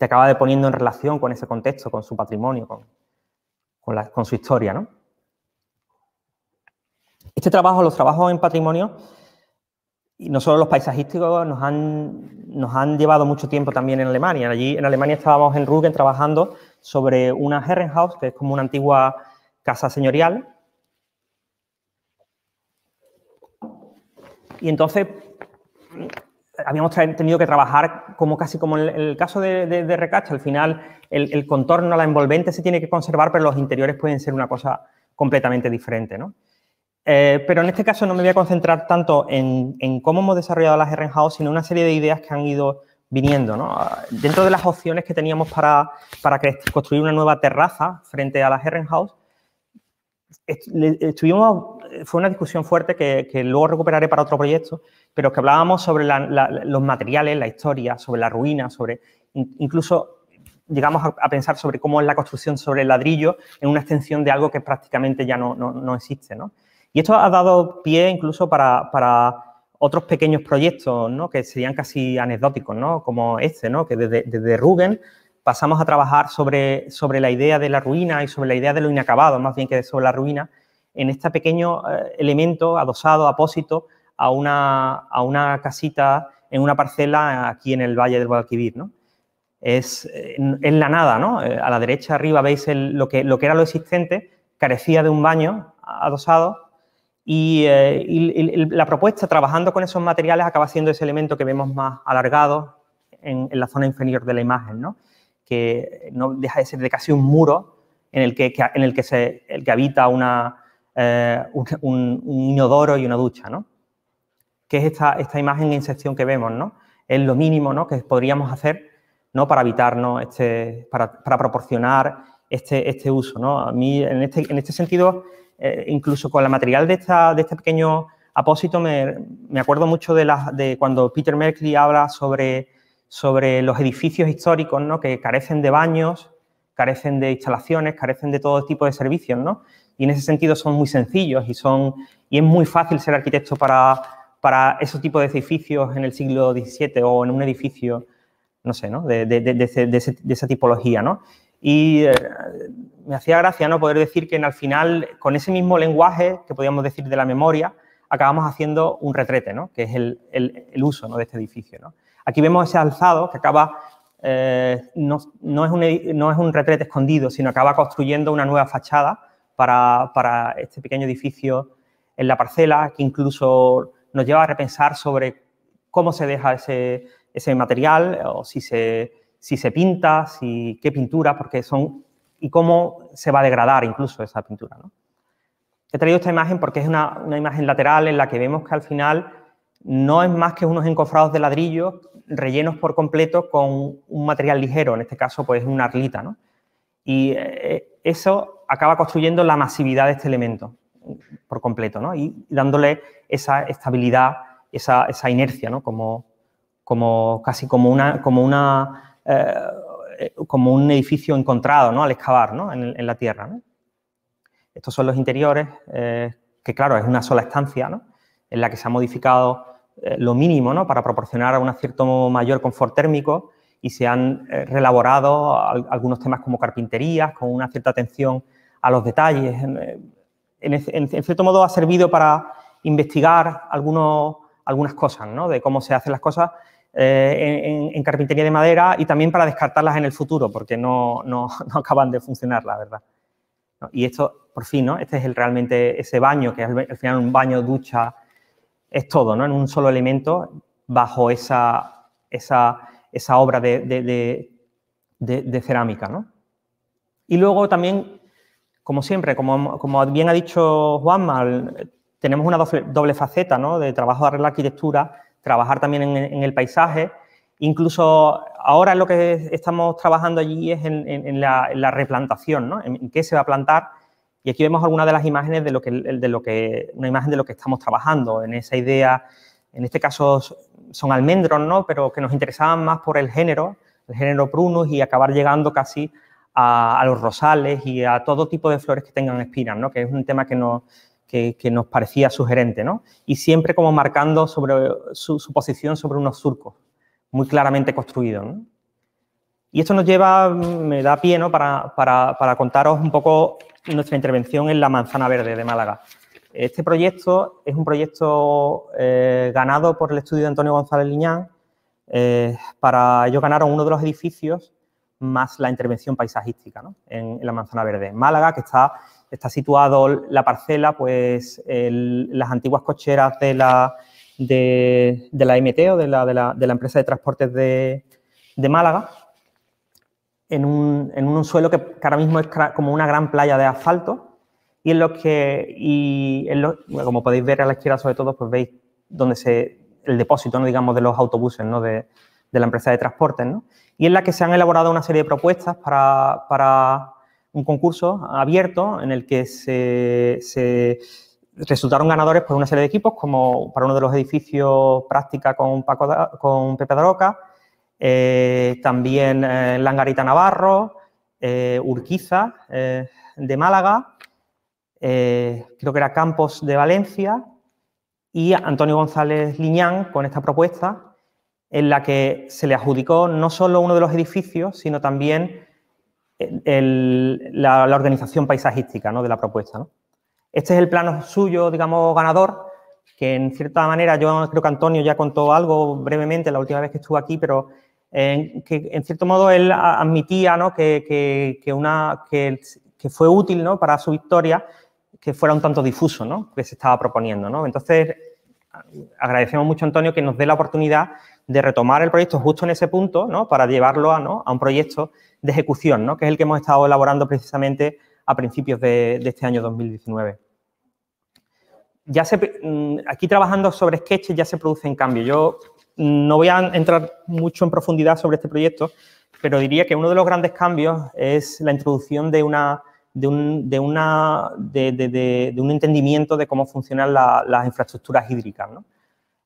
te acaba de poniendo en relación con ese contexto, con su patrimonio, con, su historia. Este trabajo, los trabajos en patrimonio, y no solo los paisajísticos, nos nos han llevado mucho tiempo también en Alemania. Allí en Alemania estábamos en Rügen trabajando sobre una Herrenhaus, que es como una antigua casa señorial. Y entonces habíamos tenido que trabajar como casi como en el caso de, de, Al final, el, contorno, la envolvente se tiene que conservar, pero los interiores pueden ser una cosa completamente diferente, ¿no? Eh, pero en este caso no me voy a concentrar tanto en, en cómo hemos desarrollado las House, sino una serie de ideas que han ido viniendo. Ah, dentro de las opciones que teníamos para, para construir una nueva terraza frente a la Herrenhaus, estuvimos, fue una discusión fuerte que, que, luego recuperaré para otro proyecto, pero que hablábamos sobre los materiales, la historia, sobre la ruina, sobre incluso llegamos a, pensar sobre cómo es la construcción sobre el ladrillo en una extensión de algo que prácticamente ya no, existe. Y esto ha dado pie incluso para, otros pequeños proyectos que serían casi anecdóticos, como este, que desde, desde Rugen pasamos a trabajar sobre, la idea de la ruina y sobre la idea de lo inacabado, más bien que sobre la ruina, en este pequeño eh, elemento adosado, apósito, a una, casita en una parcela aquí en el Valle del Guadalquivir, ¿no? Es, eh, en la nada, ¿no? Eh, a la derecha arriba veis lo, que, lo que era lo existente, carecía de un baño adosado eh, y, la propuesta, trabajando con esos materiales, acaba siendo ese elemento que vemos más alargado en, la zona inferior de la imagen, ¿no? que no deja de ser de casi un muro en el que, en el que, se, habita una, un, un, inodoro y una ducha. ¿no? que es esta, imagen en sección que vemos, ¿no? Es lo mínimo ¿no? que podríamos hacer ¿no? para evitar, este, para, proporcionar este, este uso. ¿no? A mí, en este, este sentido, eh, incluso con la material de, esta, de este pequeño apósito, me, acuerdo mucho de, de cuando Peter Merkley habla sobre, sobre los edificios históricos ¿no? que carecen de baños, carecen de instalaciones, carecen de todo tipo de servicios. ¿no? Y en ese sentido son muy sencillos y, son, y es muy fácil ser arquitecto para para ese tipo de edificios en el siglo XVII o en un edificio, no sé, ¿no? De, esa tipología, Y eh, me hacía gracia, ¿no? Poder decir que en, al final, con ese mismo lenguaje que podíamos decir de la memoria, acabamos haciendo un retrete, Que es el, uso de este edificio, Aquí vemos ese alzado que acaba, eh, no, es un, retrete escondido, sino acaba construyendo una nueva fachada para, para este pequeño edificio en la parcela, que incluso nos lleva a repensar sobre cómo se deja ese, ese material o si se, si se pinta, si, qué pintura, porque son y cómo se va a degradar incluso esa pintura. ¿no? He traído esta imagen porque es una, imagen lateral en la que vemos que al final no es más que unos encofrados de ladrillo rellenos por completo con un material ligero, en este caso pues una arlita. ¿no? Y eh, eso acaba construyendo la masividad de este elemento por completo ¿no? y dándole esa estabilidad, esa, inercia, Como, como casi como una, como una eh, como un edificio encontrado, ¿no? Al excavar, En, la tierra, Estos son los interiores, eh, que claro, es una sola estancia, En la que se ha modificado eh, lo mínimo, Para proporcionar un cierto mayor confort térmico y se han relaborado algunos temas como carpinterías, con una cierta atención a los detalles. en cierto modo ha servido para investigar algunas cosas, ¿no? De cómo se hacen las cosas eh, en, carpintería de madera y también para descartarlas en el futuro, porque no, acaban de funcionar, la verdad. Y esto, por fin, ¿no? Este es el, realmente ese baño, que al final un baño, ducha, es todo, ¿no? En un solo elemento, bajo esa, esa, obra de, cerámica, Y luego también, como siempre, como, como bien ha dicho Juanma, tenemos una doble, faceta de trabajo de la arquitectura, trabajar también en, el paisaje. Incluso ahora lo que estamos trabajando allí es en, la, replantación, en, qué se va a plantar. Y aquí vemos algunas de las imágenes de lo, que, de lo que, una imagen de lo que estamos trabajando, en esa idea, en este caso son almendros, ¿no? Pero que nos interesaban más por el género, el género prunus y acabar llegando casi a, los rosales y a todo tipo de flores que tengan espinas, ¿no? Que es un tema que nos, que, nos parecía sugerente, ¿no? Y siempre como marcando su, posición sobre unos surcos muy claramente construidos. Y esto nos lleva, me da pie, ¿no? Para, contaros un poco nuestra intervención en la Manzana Verde de Málaga. Este proyecto es un proyecto eh, ganado por el estudio de Antonio González Liñán. Eh, para ellos ganaron uno de los edificios más la intervención paisajística en, la Manzana Verde. En Málaga, que está está situado la parcela, pues las antiguas cocheras de la, de, la MT o de la, empresa de transportes de, Málaga, en un, suelo que, ahora mismo es como una gran playa de asfalto y en lo que, y en como podéis ver a la izquierda sobre todo, pues veis donde se, el depósito, ¿no? digamos, de los autobuses, ¿no? de, la empresa de transportes, ¿no? Y en la que se han elaborado una serie de propuestas para, para un concurso abierto en el que se, resultaron ganadores por una serie de equipos, como para uno de los edificios práctica con, Paco con Pepe Daroca, eh, también eh, Langarita Navarro, eh, Urquiza de Málaga, creo que era Campos de Valencia y Antonio González Liñán con esta propuesta en la que se le adjudicó no solo uno de los edificios, sino también la, organización paisajística de la propuesta. Este es el plano suyo, digamos, ganador, que en cierta manera, yo creo que Antonio ya contó algo brevemente la última vez que estuvo aquí, pero eh, que en cierto modo él admitía que, que, que, fue útil ¿no? para su victoria que fuera un tanto difuso, que se estaba proponiendo. Entonces, agradecemos mucho a Antonio que nos dé la oportunidad de retomar el proyecto justo en ese punto, para llevarlo a, a un proyecto de ejecución, que es el que hemos estado elaborando precisamente a principios de, este año 2019. Ya mm, aquí trabajando sobre sketches ya se producen cambios. Yo no voy a entrar mucho en profundidad sobre este proyecto, pero diría que uno de los grandes cambios es la introducción de una de un, una, de, un entendimiento de cómo funcionan las infraestructuras hídricas.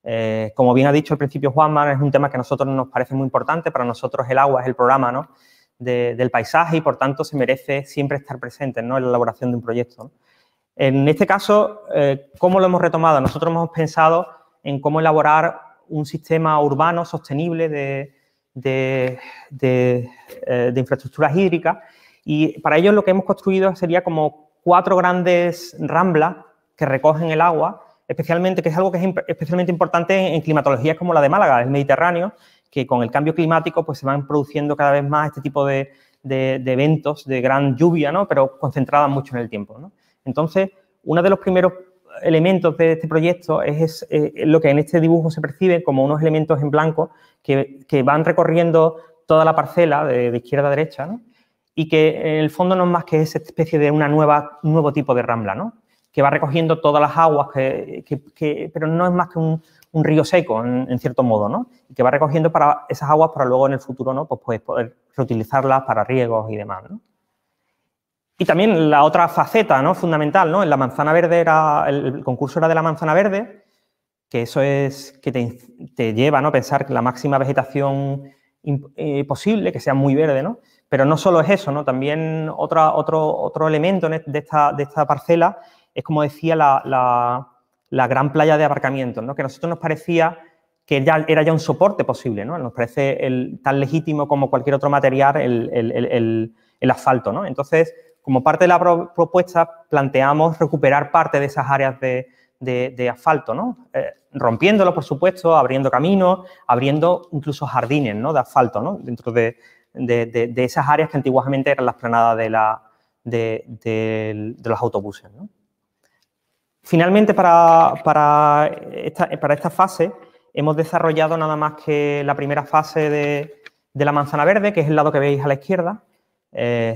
Eh, como bien ha dicho al principio Juanma, es un tema que a nosotros nos parece muy importante, para nosotros el agua es el programa, ¿no? del paisaje y por tanto se merece siempre estar presente en la elaboración de un proyecto. En este caso, eh, ¿cómo lo hemos retomado? Nosotros hemos pensado en cómo elaborar un sistema urbano sostenible eh, de, infraestructuras hídricas y para ello lo que hemos construido sería como cuatro grandes ramblas que recogen el agua, especialmente, que es algo que es especialmente importante en, en climatologías como la de Málaga, el Mediterráneo, que con el cambio climático pues se van produciendo cada vez más este tipo de, eventos de gran lluvia, ¿no? Pero concentrada mucho en el tiempo, Entonces, uno de los primeros elementos de este proyecto es, lo que en este dibujo se percibe como unos elementos en blanco que, van recorriendo toda la parcela de, izquierda a derecha, Y que en el fondo no es más que esa especie de una nueva, nuevo tipo de rambla, Que va recogiendo todas las aguas, que pero no es más que un, un río seco, en, cierto modo, ¿no? Y que va recogiendo para esas aguas para luego en el futuro, ¿no? Pues, poder reutilizarlas para riegos y demás, Y también la otra faceta, Fundamental, ¿no? En la manzana verde era, el concurso era de la manzana verde, que eso es, que te, lleva, a Pensar que la máxima vegetación eh, posible, que sea muy verde, ¿no? Pero no solo es eso, ¿no? También otra, otro, otro elemento de esta, parcela es, como decía, la la gran playa de abarcamiento, ¿no? que a nosotros nos parecía que ya era ya un soporte posible, ¿no? Nos parece tan legítimo como cualquier otro material el, asfalto, ¿no? Entonces, como parte de la propuesta, planteamos recuperar parte de esas áreas de, asfalto, ¿no? Eh, rompiéndolo, por supuesto, abriendo caminos, abriendo incluso jardines, ¿no? De asfalto, ¿no? Dentro de, esas áreas que antiguamente eran las planadas de, la, de, los autobuses, ¿no? Finalmente, para, para, esta, fase, hemos desarrollado nada más que la primera fase de, la manzana verde, que es el lado que veis a la izquierda. Eh,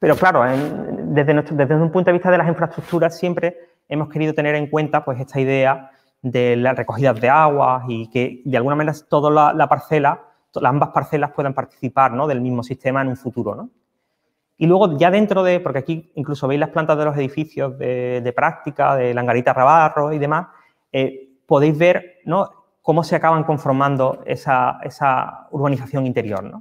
pero claro, desde, desde un punto de vista de las infraestructuras, siempre hemos querido tener en cuenta pues, esta idea de la recogida de aguas y que de alguna manera toda la, la parcela, ambas parcelas puedan participar del mismo sistema en un futuro. ¿no? Y luego ya dentro de, porque aquí incluso veis las plantas de los edificios de, práctica, de Langarita Rabarro y demás, eh, podéis ver ¿no? cómo se acaban conformando esa, urbanización interior.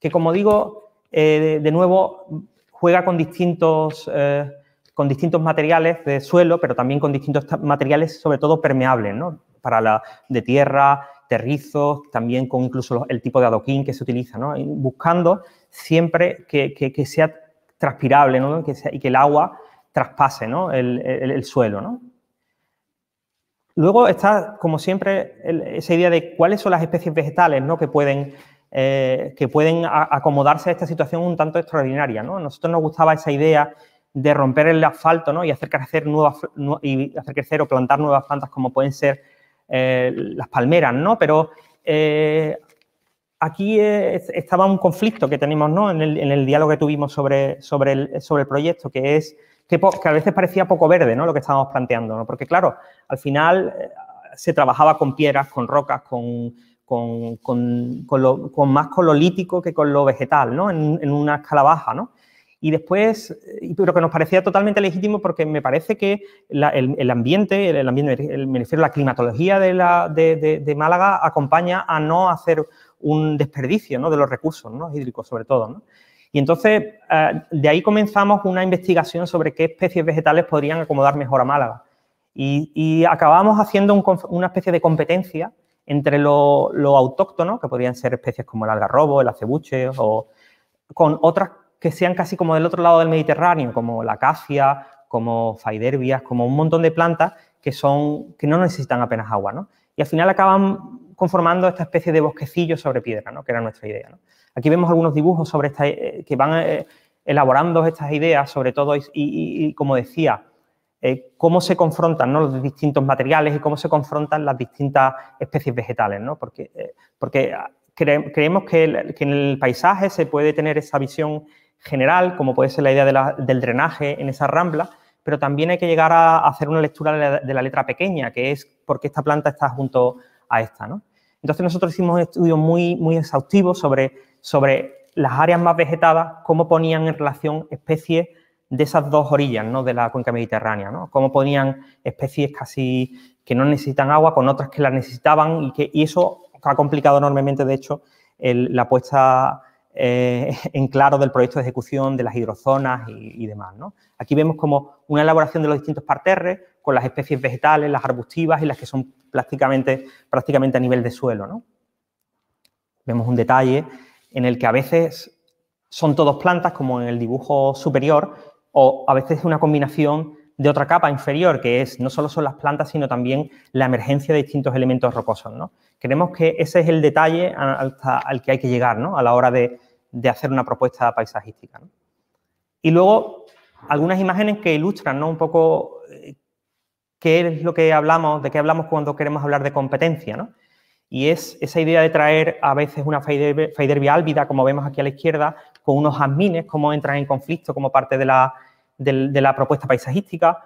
Que como digo, eh, de, nuevo, juega con distintos, eh, con distintos materiales de suelo, pero también con distintos materiales, sobre todo permeables, ¿no? para la, de tierra, terrizos, también con incluso el tipo de adoquín que se utiliza, ¿no? buscando siempre que, sea transpirable y que el agua traspase el, suelo. Luego está, como siempre, esa idea de cuáles son las especies vegetales que pueden, eh, que pueden acomodarse a esta situación un tanto extraordinaria. A nosotros nos gustaba esa idea de romper el asfalto y, hacer crecer nuevas, y hacer crecer o plantar nuevas plantas como pueden ser eh, las palmeras, ¿no? pero eh, aquí estaba un conflicto que tenemos en, el, diálogo que tuvimos sobre, el, proyecto, que es que, a veces parecía poco verde ¿no? lo que estábamos planteando, ¿no? porque claro, al final eh, se trabajaba con piedras, con rocas, con, más con lo lítico que con lo vegetal, ¿no? en, una escala baja. Y después, eh, pero que nos parecía totalmente legítimo porque me parece que el, ambiente, el, ambiente, me refiero a la climatología de Málaga, acompaña a no hacer un desperdicio ¿no? de los recursos ¿no? hídricos, sobre todo. Y entonces, eh, de ahí comenzamos una investigación sobre qué especies vegetales podrían acomodar mejor a Málaga. Y, acabamos haciendo una especie de competencia entre lo, lo autóctono, que podrían ser especies como el algarrobo, el acebuche, o con otras que sean casi como del otro lado del Mediterráneo, como la acacia, como faiderbias, como un montón de plantas que, son, que no necesitan apenas agua. ¿no? Y al final acaban conformando esta especie de bosquecillo sobre piedra, ¿no? que era nuestra idea. Aquí vemos algunos dibujos sobre esta, eh, que van eh, elaborando estas ideas, sobre todo, y, como decía, eh, cómo se confrontan los distintos materiales y cómo se confrontan las distintas especies vegetales, ¿no? porque, porque ah, creemos que, en el paisaje se puede tener esa visión general, como puede ser la idea del drenaje en esa rambla, pero también hay que llegar a hacer una lectura de la, de la letra pequeña, que es por qué esta planta está junto a Entonces nosotros hicimos un muy, muy exhaustivo sobre, sobre las áreas más vegetadas, cómo ponían en relación especies de esas dos orillas ¿no? de la cuenca mediterránea, ¿no? cómo ponían especies casi que no necesitan agua con otras que las necesitaban y, que, eso ha complicado enormemente, de hecho, la puesta eh, en claro del proyecto de ejecución de las hidrozonas y, demás. Aquí vemos como una elaboración de los distintos parterres, con las especies vegetales, las arbustivas y las que son prácticamente, prácticamente a nivel de suelo. ¿no? Vemos un detalle en el que a veces son todos plantas, como en el dibujo superior, o a veces una combinación de otra capa inferior, que es no solo son las plantas, sino también la emergencia de distintos elementos rocosos. ¿no? Creemos que ese es el detalle al que hay que llegar a la hora de, hacer una propuesta paisajística. Y luego, algunas imágenes que ilustran un poco qué es lo que hablamos, de qué hablamos cuando queremos hablar de competencia, ¿no? Y es esa idea de traer a veces una faiderbia álvida, como vemos aquí a la izquierda, con unos admines, cómo entran en conflicto como parte de la, la propuesta paisajística,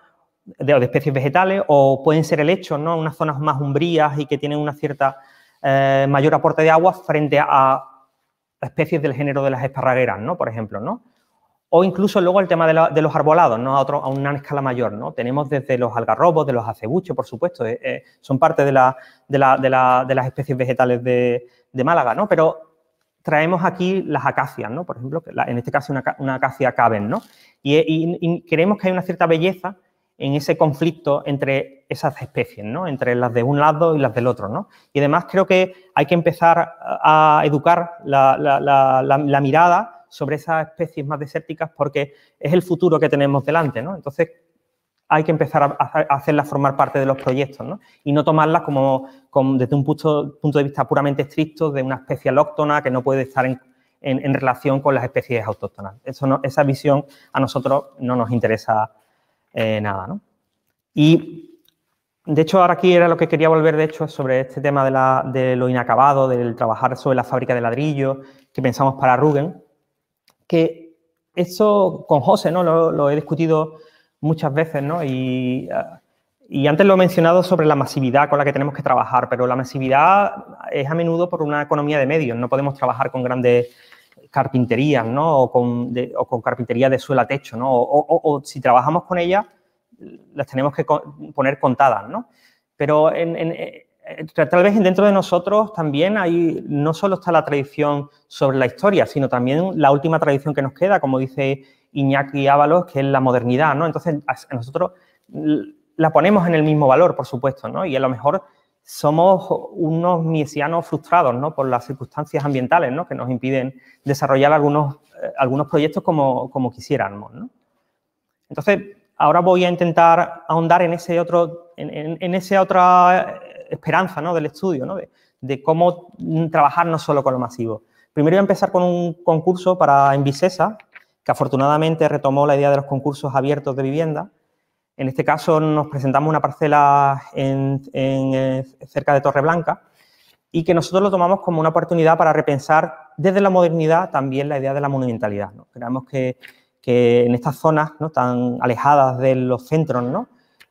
de, de, especies vegetales, o pueden ser hecho, ¿no? Unas zonas más umbrías y que tienen una cierta eh, mayor aporte de agua frente a, especies del género de las esparragueras, ¿no? Por ejemplo, ¿no? o incluso luego el tema de, los arbolados, ¿no? A, otro, a una escala mayor, ¿no? Tenemos desde los algarrobos, de los acebuches, por supuesto, eh, eh, son parte de, las especies vegetales de, Málaga, ¿no? Pero traemos aquí las acacias, ¿no? Por ejemplo, en este caso una, acacia caben, ¿no? Y, y, creemos que hay una cierta belleza en ese conflicto entre esas especies, ¿no? Entre las de un lado y las del otro, ¿no? Y además creo que hay que empezar a educar la mirada sobre esas especies más desérticas porque es el futuro que tenemos delante, ¿no? Entonces, hay que empezar a hacerlas formar parte de los proyectos, ¿no? Y no tomarlas como, desde un punto, de vista puramente estricto de una especie alóctona que no puede estar en, relación con las especies autóctonas. Eso no, esa visión a nosotros no nos interesa eh, nada, Y, de hecho, ahora aquí era lo que quería volver, de hecho, sobre este tema de, lo inacabado, del trabajar sobre la fábrica de ladrillo que pensamos para Rugen que eso con José, ¿no? Lo, he discutido muchas veces, ¿no? Y, y, antes lo he mencionado sobre la masividad con la que tenemos que trabajar, pero la masividad es a menudo por una economía de medios. No podemos trabajar con grandes carpinterías, ¿no? O con, carpinterías carpintería de suelo a techo, ¿no? O, o, si trabajamos con ellas, las tenemos que poner contadas, ¿no? Pero en, eh, tal vez dentro de nosotros también hay, no solo está la tradición sobre la historia, sino también la última tradición que nos queda, como dice Iñaki Ábalos, que es la modernidad, Entonces, nosotros la ponemos en el mismo valor, por supuesto, Y a lo mejor somos unos miesianos frustrados, Por las circunstancias ambientales, ¿no? Que nos impiden desarrollar algunos, eh, algunos proyectos como, como quisiéramos, Entonces, ahora voy a intentar ahondar en ese otro, otra esperanza ¿no? del estudio, ¿no? de, cómo trabajar no solo con lo masivo. Primero voy a empezar con un concurso para Envisesa, que afortunadamente retomó la idea de los concursos abiertos de vivienda. En este caso nos presentamos una parcela en, eh, cerca de Torreblanca y que nosotros lo tomamos como una oportunidad para repensar desde la modernidad también la idea de la monumentalidad. ¿no? Creemos que, en estas zonas ¿no? tan alejadas de los centros, ¿no?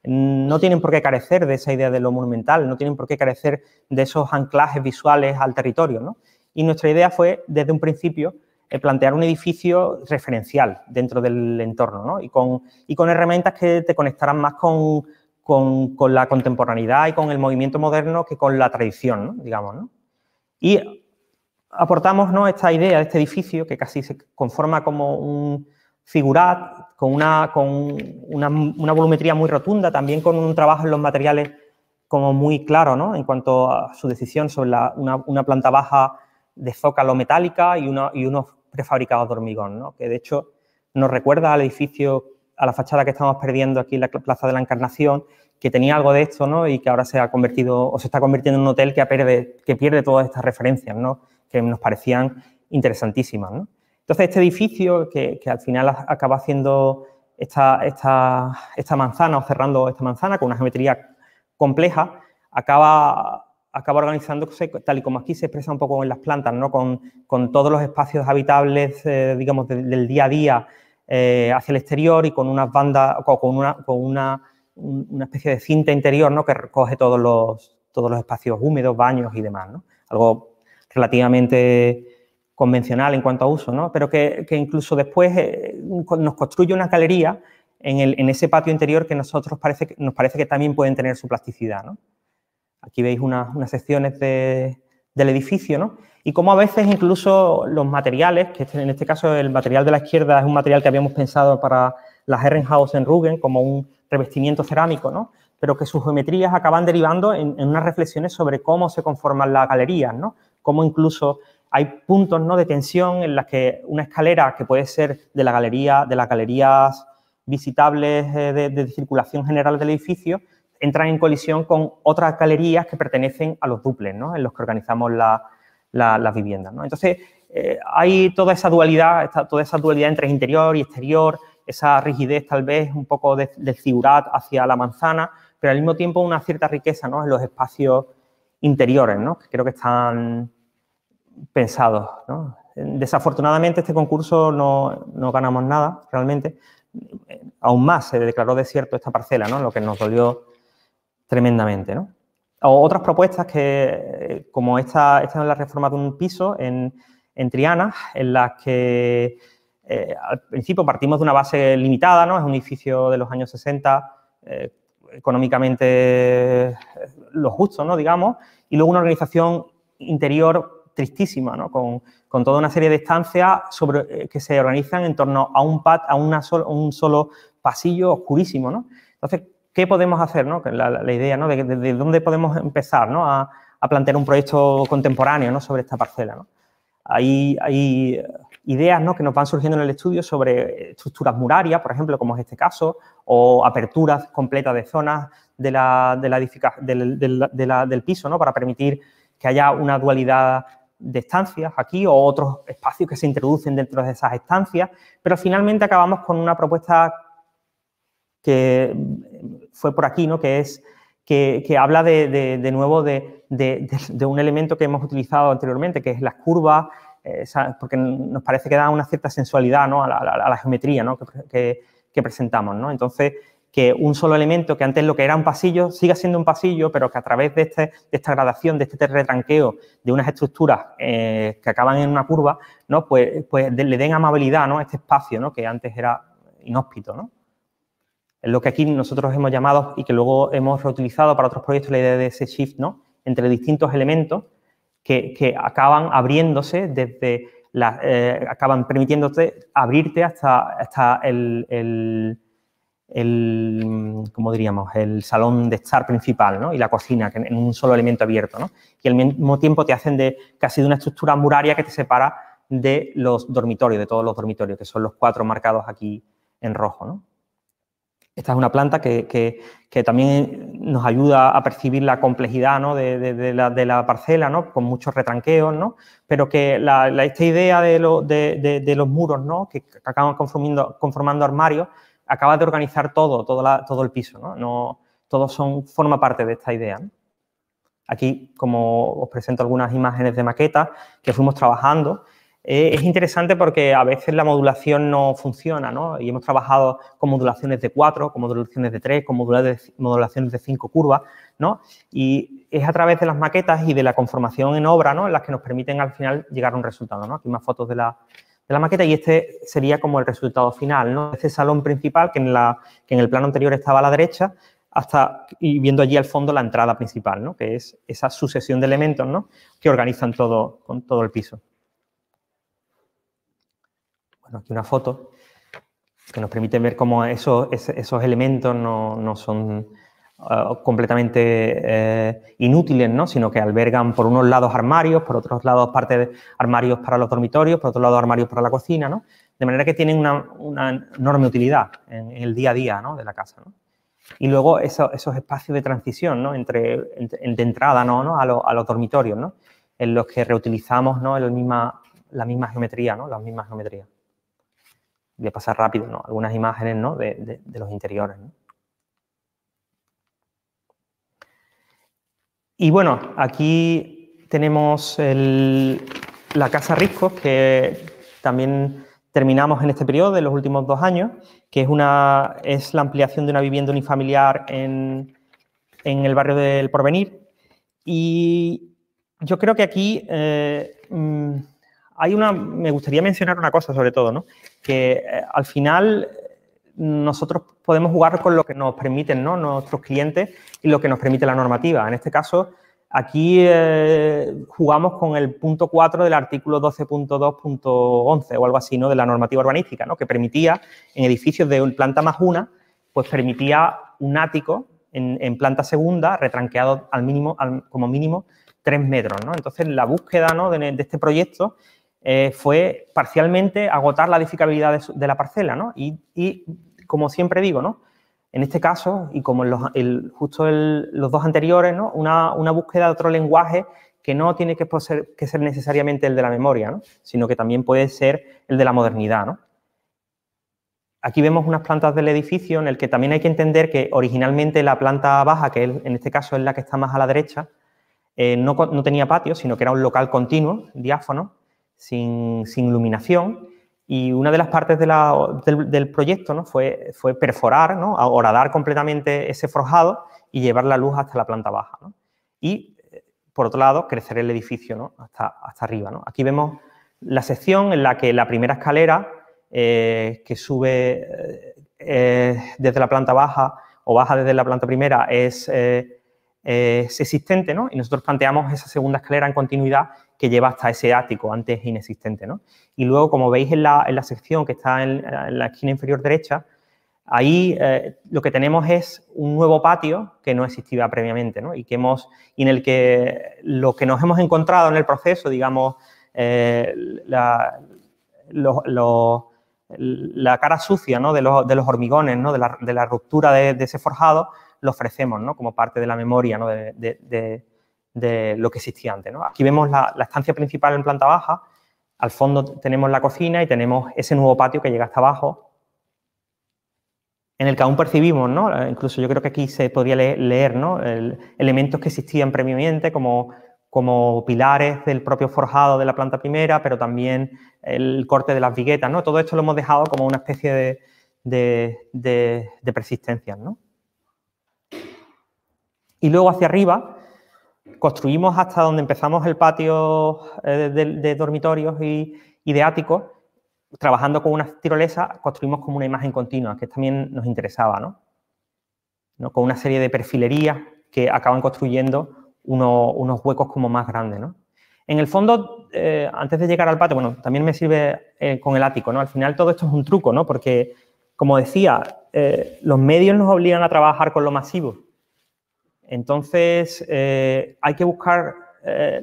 no tienen por qué carecer de esa idea de lo monumental, no tienen por qué carecer de esos anclajes visuales al territorio. Y nuestra idea fue, desde un principio, eh, plantear un edificio referencial dentro del entorno ¿no? y, con, con, herramientas que te conectarán más con, la contemporaneidad y con el movimiento moderno que con la tradición, digamos. Y aportamos esta idea de este edificio que casi se conforma como un figurat con, una, volumetría muy rotunda, también con un trabajo en los materiales como muy claro, ¿no? En cuanto a su decisión sobre una, planta baja de zócalo metálica y, y unos prefabricados de hormigón, ¿no? Que de hecho nos recuerda al edificio, a la fachada que estamos perdiendo aquí en la Plaza de la Encarnación, que tenía algo de esto, ¿no? Y que ahora se ha convertido o se está convirtiendo en un hotel que pierde, que pierde todas estas referencias, ¿no? Que nos parecían interesantísimas, ¿no? Entonces, este edificio, que, al final acaba haciendo esta, esta, manzana o cerrando esta manzana con una geometría compleja, acaba, acaba organizándose tal y como aquí se expresa un poco en las plantas, ¿no? con, todos los espacios habitables, eh, digamos, del día a día eh, hacia el exterior y con unas bandas, con una, con una, especie de cinta interior ¿no? que recoge todos los, todos los espacios húmedos, baños y demás. ¿no? Algo relativamente convencional en cuanto a uso, ¿no? pero que, incluso después eh, nos construye una galería en, ese patio interior que nosotros parece, nos parece que también pueden tener su plasticidad. ¿no? Aquí veis unas secciones del edificio ¿no? y cómo a veces incluso los materiales, que este, en este caso el material de la izquierda es un material que habíamos pensado para las Herrenhausen en Rügen como un revestimiento cerámico, ¿no? pero que sus geometrías acaban derivando en, en unas reflexiones sobre cómo se conforman las galerías, ¿no? cómo incluso hay puntos de tensión en los que una escalera que puede ser de la galería, de las galerías visitables eh, de, circulación general del edificio, entran en colisión con otras galerías que pertenecen a los duples, En los que organizamos las viviendas, Entonces, eh, hay toda esa dualidad, toda esa dualidad entre interior y exterior, esa rigidez tal vez un poco del de hacia la manzana, pero al mismo tiempo una cierta riqueza, En los espacios interiores, Que creo que están pensados. Desafortunadamente, este concurso no, ganamos nada realmente. Aún más se declaró desierto esta parcela, lo que nos dolió tremendamente. otras propuestas que, como esta, esta es la reforma de un piso en, Triana, en las que eh, al principio partimos de una base limitada, ¿no? es un edificio de los años 60. Eh, económicamente eh, lo justo, ¿no? digamos, y luego una organización interior tristísima, ¿no? con, toda una serie de estancias eh, que se organizan en torno a un, a un solo pasillo oscurísimo. Entonces, ¿qué podemos hacer? ¿no? La, idea ¿no? de, dónde podemos empezar a, plantear un proyecto contemporáneo ¿no? sobre esta parcela. ¿no? Hay, ideas que nos van surgiendo en el estudio sobre estructuras murarias, por ejemplo, como es este caso, o aperturas completas de zonas de la, de del, del, piso ¿no? para permitir que haya una dualidad de estancias aquí o otros espacios que se introducen dentro de esas estancias, pero finalmente acabamos con una propuesta que fue por aquí, ¿no? que es que, habla de, de, nuevo de, de, un elemento que hemos utilizado anteriormente, que es las curvas, eh, porque nos parece que da una cierta sensualidad ¿no? a, la, geometría ¿no? que, que, presentamos. ¿no? Entonces, que un solo elemento, que antes lo que era un pasillo, siga siendo un pasillo, pero que a través de, este, esta gradación, de este retranqueo, de unas estructuras eh, que acaban en una curva, ¿no? pues, pues le den amabilidad ¿no? a este espacio que antes era inhóspito. ¿no? Es lo que aquí nosotros hemos llamado y que luego hemos reutilizado para otros proyectos la idea de ese shift ¿no? entre distintos elementos que, acaban abriéndose desde, la, eh, acaban permitiéndote abrirte hasta, el el, diríamos?, el salón de estar principal, Y la cocina, en un solo elemento abierto, ¿no? Y al mismo tiempo te hacen de casi de una estructura muraria que te separa de los dormitorios, de todos los dormitorios, que son los cuatro marcados aquí en rojo, Esta es una planta que, también nos ayuda a percibir la complejidad de, la, parcela, con muchos retranqueos, pero que la, esta idea de, lo, los muros ¿no? que acaban conformando armarios Acaba de organizar todo, todo, el piso, ¿no? son, forma parte de esta idea. Aquí, como os presento algunas imágenes de maquetas que fuimos trabajando, eh, es interesante porque a veces la modulación no funciona, ¿no? Y hemos trabajado con modulaciones de 4, con modulaciones de 3, con modulaciones de 5 curvas, ¿no? Y es a través de las maquetas y de la conformación en obra, ¿no? Las que nos permiten al final llegar a un resultado, ¿no? Aquí más fotos de la, de la maqueta y este sería como el resultado final, ¿no? Ese salón principal que en, la, en el plano anterior estaba a la derecha hasta y viendo allí al fondo la entrada principal, ¿no? Que es esa sucesión de elementos, ¿no? Que organizan todo, con todo el piso. Bueno, aquí una foto que nos permite ver cómo esos, esos elementos no, no son eh, completamente eh, inútiles, ¿no? sino que albergan por unos lados armarios, por otros lados parte de armarios para los dormitorios, por otro lado armarios para la cocina, ¿no? de manera que tienen una, enorme utilidad en, el día a día ¿no? de la casa. ¿no? Y luego esos espacios de transición ¿no? entre, de entrada ¿no? A, los dormitorios, ¿no? en los que reutilizamos ¿no? misma, la misma geometría, ¿no? las mismas geometrías. Voy a pasar rápido ¿no? algunas imágenes ¿no? de, de los interiores. ¿no? Y bueno, aquí tenemos la Casa Riscos, que también terminamos en este periodo de los últimos dos años, que es, una, es la ampliación de una vivienda unifamiliar en, el barrio del Porvenir. Y yo creo que aquí eh, mm, hay una, me gustaría mencionar una cosa sobre todo, ¿no? que eh, al final nosotros podemos jugar con lo que nos permiten nuestros clientes y lo que nos permite la normativa. En este caso, aquí eh, jugamos con el punto 4 del artículo 12.2.11 o algo así ¿no? de la normativa urbanística, ¿no? que permitía en edificios de planta más una, pues permitía un ático en, planta segunda retranqueado al mínimo, como mínimo tres metros. ¿no? Entonces, la búsqueda ¿no? de, este proyecto eh, fue parcialmente agotar la edificabilidad de, la parcela ¿no? y, como siempre digo, ¿no? En este caso, y como en los, justo los dos anteriores, Una, búsqueda de otro lenguaje que no tiene que, ser necesariamente el de la memoria, sino que también puede ser el de la modernidad. Aquí vemos unas plantas del edificio en el que también hay que entender que originalmente la planta baja, que en este caso es la que está más a la derecha, eh, no, tenía patio, sino que era un local continuo, diáfano, sin, sin iluminación, y una de las partes del, proyecto fue, perforar, ¿no? horadar completamente ese forjado y llevar la luz hasta la planta baja. Y, eh, por otro lado, crecer el edificio hasta, arriba. Aquí vemos la sección en la que la primera escalera eh, que sube eh, desde la planta baja o baja desde la planta primera es existente y nosotros planteamos esa segunda escalera en continuidad que lleva hasta ese ático, antes inexistente. ¿no? Y luego, como veis en la, sección que está en, la esquina inferior derecha, ahí eh, lo que tenemos es un nuevo patio que no existía previamente ¿no? y, que hemos, en el que lo que nos hemos encontrado en el proceso, digamos, eh, la, cara sucia de, los, hormigones, ¿no? de, la, ruptura de, de, ese forjado, lo ofrecemos como parte de la memoria de de lo que existía antes. Aquí vemos la, estancia principal en planta baja, al fondo tenemos la cocina y tenemos ese nuevo patio que llega hasta abajo, en el que aún percibimos, ¿no? Eh, incluso yo creo que aquí se podría leer, ¿no? elementos que existían previamente, como, como pilares del propio forjado de la planta primera, pero también el corte de las viguetas. ¿no? Todo esto lo hemos dejado como una especie de, persistencia. ¿no? Y luego hacia arriba construimos hasta donde empezamos el patio eh, de, dormitorios y, de áticos, trabajando con una tirolesa, construimos como una imagen continua, que también nos interesaba, ¿no? Con una serie de perfilerías que acaban construyendo unos huecos como más grandes, ¿no? En el fondo, eh, antes de llegar al patio, bueno, también me sirve eh, con el ático, ¿no? Al final todo esto es un truco, ¿no? Porque, como decía, los medios nos obligan a trabajar con lo masivo. Entonces, eh, hay que buscar eh,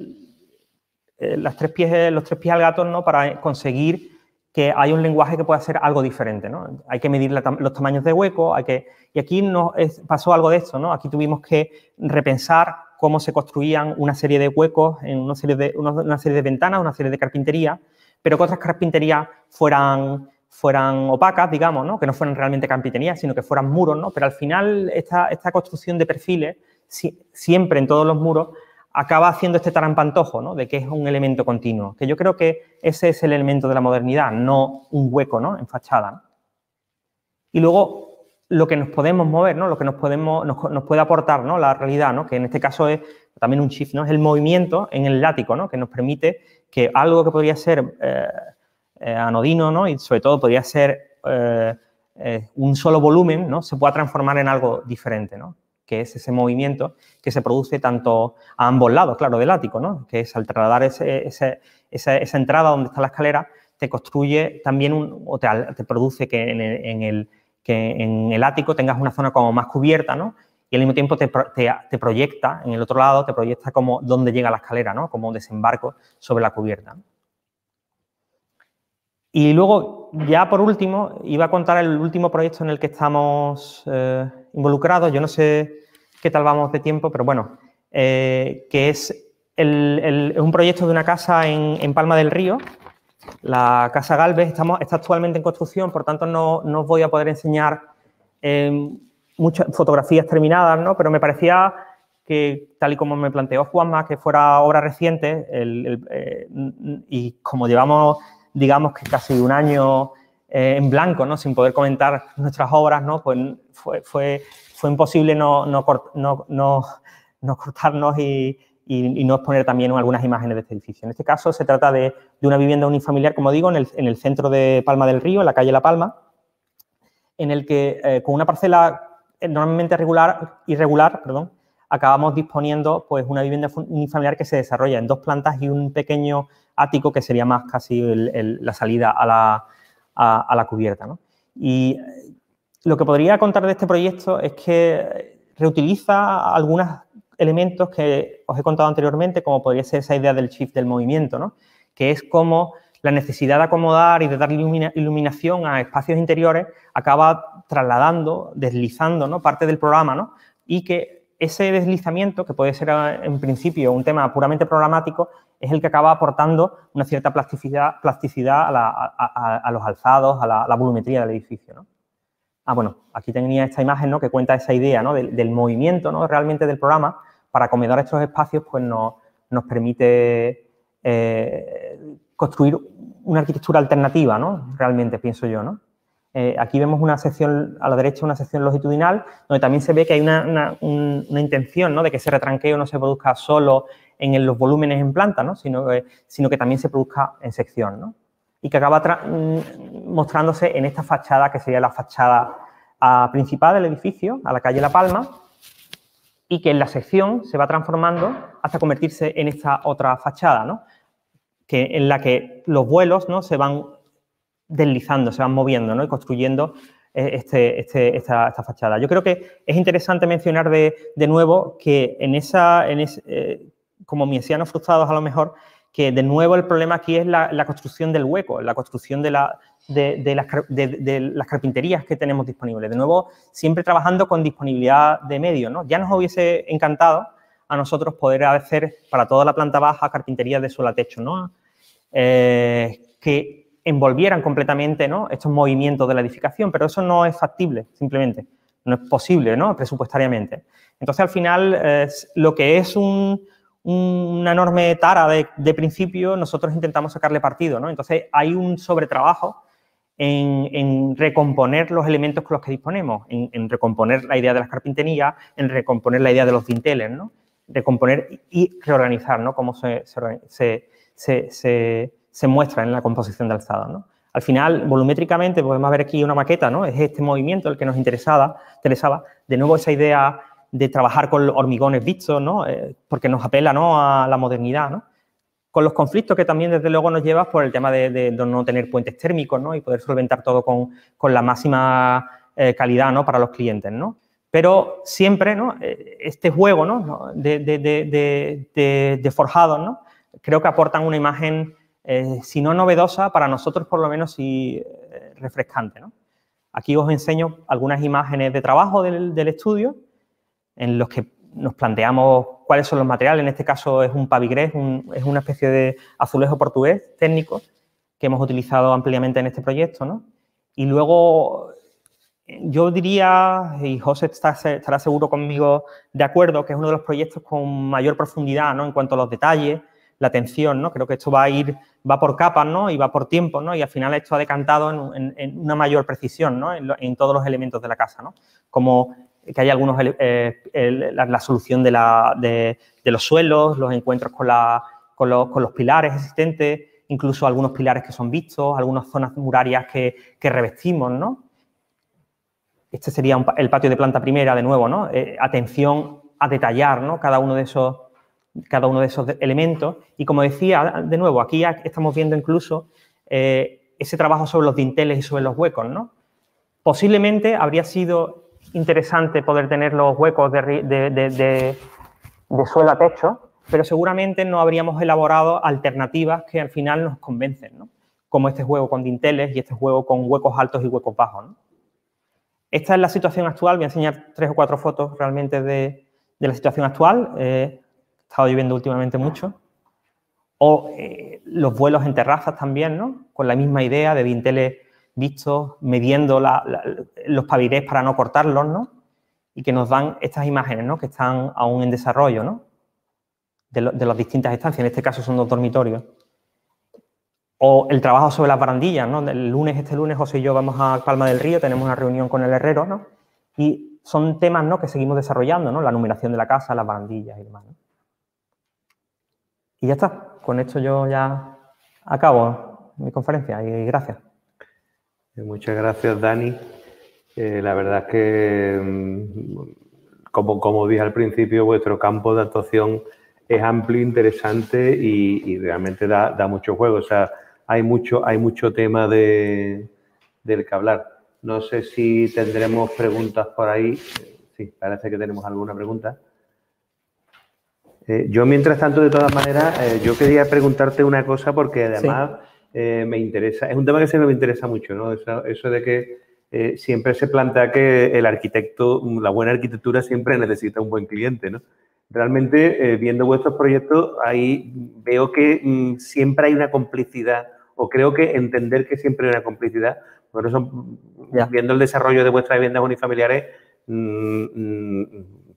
eh, las los tres pies al gato ¿no? para conseguir que hay un lenguaje que pueda ser algo diferente. Hay que medir los tamaños de hueco, hay que, y aquí nos pasó algo de esto. ¿no? Aquí tuvimos que repensar cómo se construían una serie de huecos en una serie de, ventanas, una serie de carpintería, pero que otras carpinterías fueran opacas, digamos, ¿no? que no fueran realmente carpinterías, sino que fueran muros, ¿no? Pero al final esta, esta construcción de perfiles siempre en todos los muros, acaba haciendo este tarampantojo, De que es un elemento continuo. Que yo creo que ese es el elemento de la modernidad, no un hueco, ¿no? En fachada. Y luego lo que nos podemos mover, ¿no? Lo que nos podemos, nos, puede aportar, ¿no? La realidad, ¿no? Que en este caso es también un shift, ¿no? Es el movimiento en el látigo, ¿no? Que nos permite que algo que podría ser eh, eh, anodino, ¿no? Y sobre todo podría ser eh, un solo volumen, ¿no? Se pueda transformar en algo diferente, ¿no? que es ese movimiento que se produce tanto a ambos lados, claro, del ático, ¿no? que es al trasladar esa, entrada donde está la escalera, te construye también o te, produce que en, el, que en el ático tengas una zona como más cubierta, ¿no? y al mismo tiempo te, proyecta en el otro lado, te proyecta como dónde llega la escalera, ¿no? Como desembarco sobre la cubierta. Y luego, ya por último, iba a contar el último proyecto en el que estamos, eh, involucrados. Yo no sé qué tal vamos de tiempo, pero bueno, eh, que es, un proyecto de una casa en, en, Palma del Río. La Casa Galvez estamos, está actualmente en construcción, por tanto no, no os voy a poder enseñar em, muchas fotografías terminadas, ¿no? pero me parecía que tal y como me planteó Juanma, que fuera obra reciente eh, y como llevamos, digamos que casi un año eh, en blanco, ¿no? sin poder comentar nuestras obras, ¿no? pues fue, fue, imposible no, no, no, no cortarnos y, y, no exponer también algunas imágenes de este edificio. En este caso se trata de, una vivienda unifamiliar, como digo, en el, en el, centro de Palma del Río, en la calle La Palma, en el que eh, con una parcela enormemente regular, irregular, perdón, acabamos disponiendo pues, una vivienda unifamiliar que se desarrolla en dos plantas y un pequeño ático que sería más casi la salida a la, a, la cubierta. Y eh, lo que podría contar de este proyecto es que reutiliza algunos elementos que os he contado anteriormente, como podría ser esa idea del shift del movimiento, que es como la necesidad de acomodar y de dar iluminación a espacios interiores acaba trasladando, deslizando ¿no? parte del programa y que ese deslizamiento, que puede ser eh, en principio un tema puramente programático, es el que acaba aportando una cierta plasticidad, a, los alzados, a la, volumetría del edificio. Ah, bueno, aquí tenía esta imagen ¿no? que cuenta esa idea ¿no? del, movimiento ¿no? realmente del programa para acomodar estos espacios, pues nos, nos permite eh, construir una arquitectura alternativa, ¿no? Realmente, pienso yo, ¿no? Eh, aquí vemos una sección a la derecha, una sección longitudinal, donde también se ve que hay una, intención ¿no? de que ese retranqueo no se produzca solo en los volúmenes en planta, sino, eh, sino que también se produzca en sección. Y que acaba mm, mostrándose en esta fachada, que sería la fachada ah, principal del edificio, a la calle La Palma, y que en la sección se va transformando hasta convertirse en esta otra fachada, que, en la que los vuelos ¿no? se van deslizando, se van moviendo y construyendo eh, este, este, esta, fachada. Yo creo que es interesante mencionar de, nuevo que en esa, en eh, como decían frustrados a lo mejor, que de nuevo el problema aquí es la, construcción del hueco, la construcción de, la, de, las, carpinterías que tenemos disponibles. De nuevo, siempre trabajando con disponibilidad de medios, ¿no? Ya nos hubiese encantado a nosotros poder hacer para toda la planta baja carpinterías de suelo techo, ¿no? Eh, que envolvieran completamente estos movimientos de la edificación, pero eso no es factible, simplemente. No es posible, ¿no? Presupuestariamente. Entonces, al final, lo que es un, una enorme tara de, principio, nosotros intentamos sacarle partido, ¿no? Entonces hay un sobretrabajo en, recomponer los elementos con los que disponemos, en, recomponer la idea de las carpinterías, en recomponer la idea de los dinteles, ¿no? Recomponer y reorganizar, ¿no? Cómo se, muestra en la composición de alzada, Al final, volumétricamente, podemos ver aquí una maqueta, ¿no? Es este movimiento el que nos interesaba, interesaba. De nuevo, esa idea de trabajar con hormigones vistos, ¿no? Eh, porque nos apela a la modernidad, Con los conflictos que también, desde luego, nos lleva por el tema de, no tener puentes térmicos, ¿no? Y poder solventar todo con, la máxima eh, calidad, ¿no? Para los clientes, Pero siempre, ¿no? Eh, este juego, ¿no? De, de forjados, ¿no? Creo que aportan una imagen, si no novedosa, para nosotros por lo menos refrescante, Aquí os enseño algunas imágenes de trabajo del, del estudio en los que nos planteamos cuáles son los materiales. En este caso es un pavigrés, es una especie de azulejo portugués técnico que hemos utilizado ampliamente en este proyecto. Y luego yo diría, y José estará seguro conmigo de acuerdo, que es uno de los proyectos con mayor profundidad ¿no? en cuanto a los detalles, la atención, ¿no? Creo que esto va a ir, va por capas, ¿no? Y va por tiempo, ¿no? Y al final esto ha decantado en, una mayor precisión, En, todos los elementos de la casa, Como que hay algunos, eh, la, solución de, los suelos, los encuentros con, con, los, pilares existentes, incluso algunos pilares que son vistos, algunas zonas murarias que, revestimos, ¿no? Este sería el patio de planta primera, de nuevo, ¿no? Eh, atención a detallar, Cada uno de esos, cada uno de esos elementos. Y como decía, de nuevo, aquí estamos viendo incluso eh, ese trabajo sobre los dinteles y sobre los huecos, ¿no? Posiblemente habría sido interesante poder tener los huecos de, suelo a techo, pero seguramente no habríamos elaborado alternativas que al final nos convencen, ¿no? como este juego con dinteles y este juego con huecos altos y huecos bajos. Esta es la situación actual, voy a enseñar tres o cuatro fotos realmente de, la situación actual, eh, he estado viviendo últimamente mucho, o eh, los vuelos en terrazas también, con la misma idea de dinteles vistos, midiendo los pavirés para no cortarlos, ¿no? Y que nos dan estas imágenes, Que están aún en desarrollo, De, las distintas estancias, en este caso son dos dormitorios. O el trabajo sobre las barandillas, ¿no? El lunes, este lunes, José y yo vamos a Palma del Río, tenemos una reunión con el herrero, Y son temas, Que seguimos desarrollando, La numeración de la casa, las barandillas y demás, Y ya está, con esto yo ya acabo mi conferencia y gracias. Muchas gracias, Dani. Eh, la verdad es que, mm, como, como dije al principio, vuestro campo de actuación es amplio, interesante y, realmente da, mucho juego. O sea, hay mucho, hay mucho tema de, del que hablar. No sé si tendremos preguntas por ahí. Sí, parece que tenemos alguna pregunta. Eh, yo, mientras tanto, de todas maneras, eh, yo quería preguntarte una cosa porque además... Eh, me interesa, es un tema que siempre me interesa mucho, ¿no? Eso, de que eh, siempre se plantea que el arquitecto, la buena arquitectura siempre necesita un buen cliente, ¿no? Realmente, eh, viendo vuestros proyectos, ahí veo que mm, siempre hay una complicidad, o creo que entender que siempre hay una complicidad. Por eso, mm, viendo el desarrollo de vuestras viviendas unifamiliares, mm,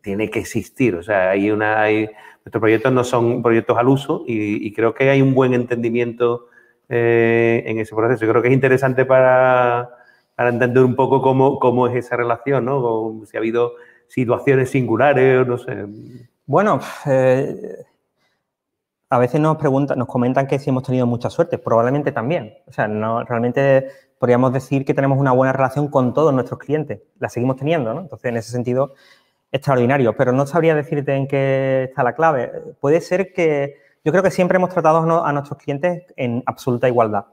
tiene que existir. O sea, hay una. Hay, nuestros proyectos no son proyectos al uso y, y creo que hay un buen entendimiento eh, en ese proceso. Yo creo que es interesante para, entender un poco cómo, es esa relación, ¿no? si ha habido situaciones singulares, o no sé. Bueno, eh, a veces nos preguntan, nos comentan que si hemos tenido mucha suerte, probablemente también. O sea, no, realmente podríamos decir que tenemos una buena relación con todos nuestros clientes. La seguimos teniendo, ¿no? Entonces, en ese sentido, extraordinario. Pero no sabría decirte en qué está la clave. Puede ser que yo creo que siempre hemos tratado a nuestros clientes en absoluta igualdad.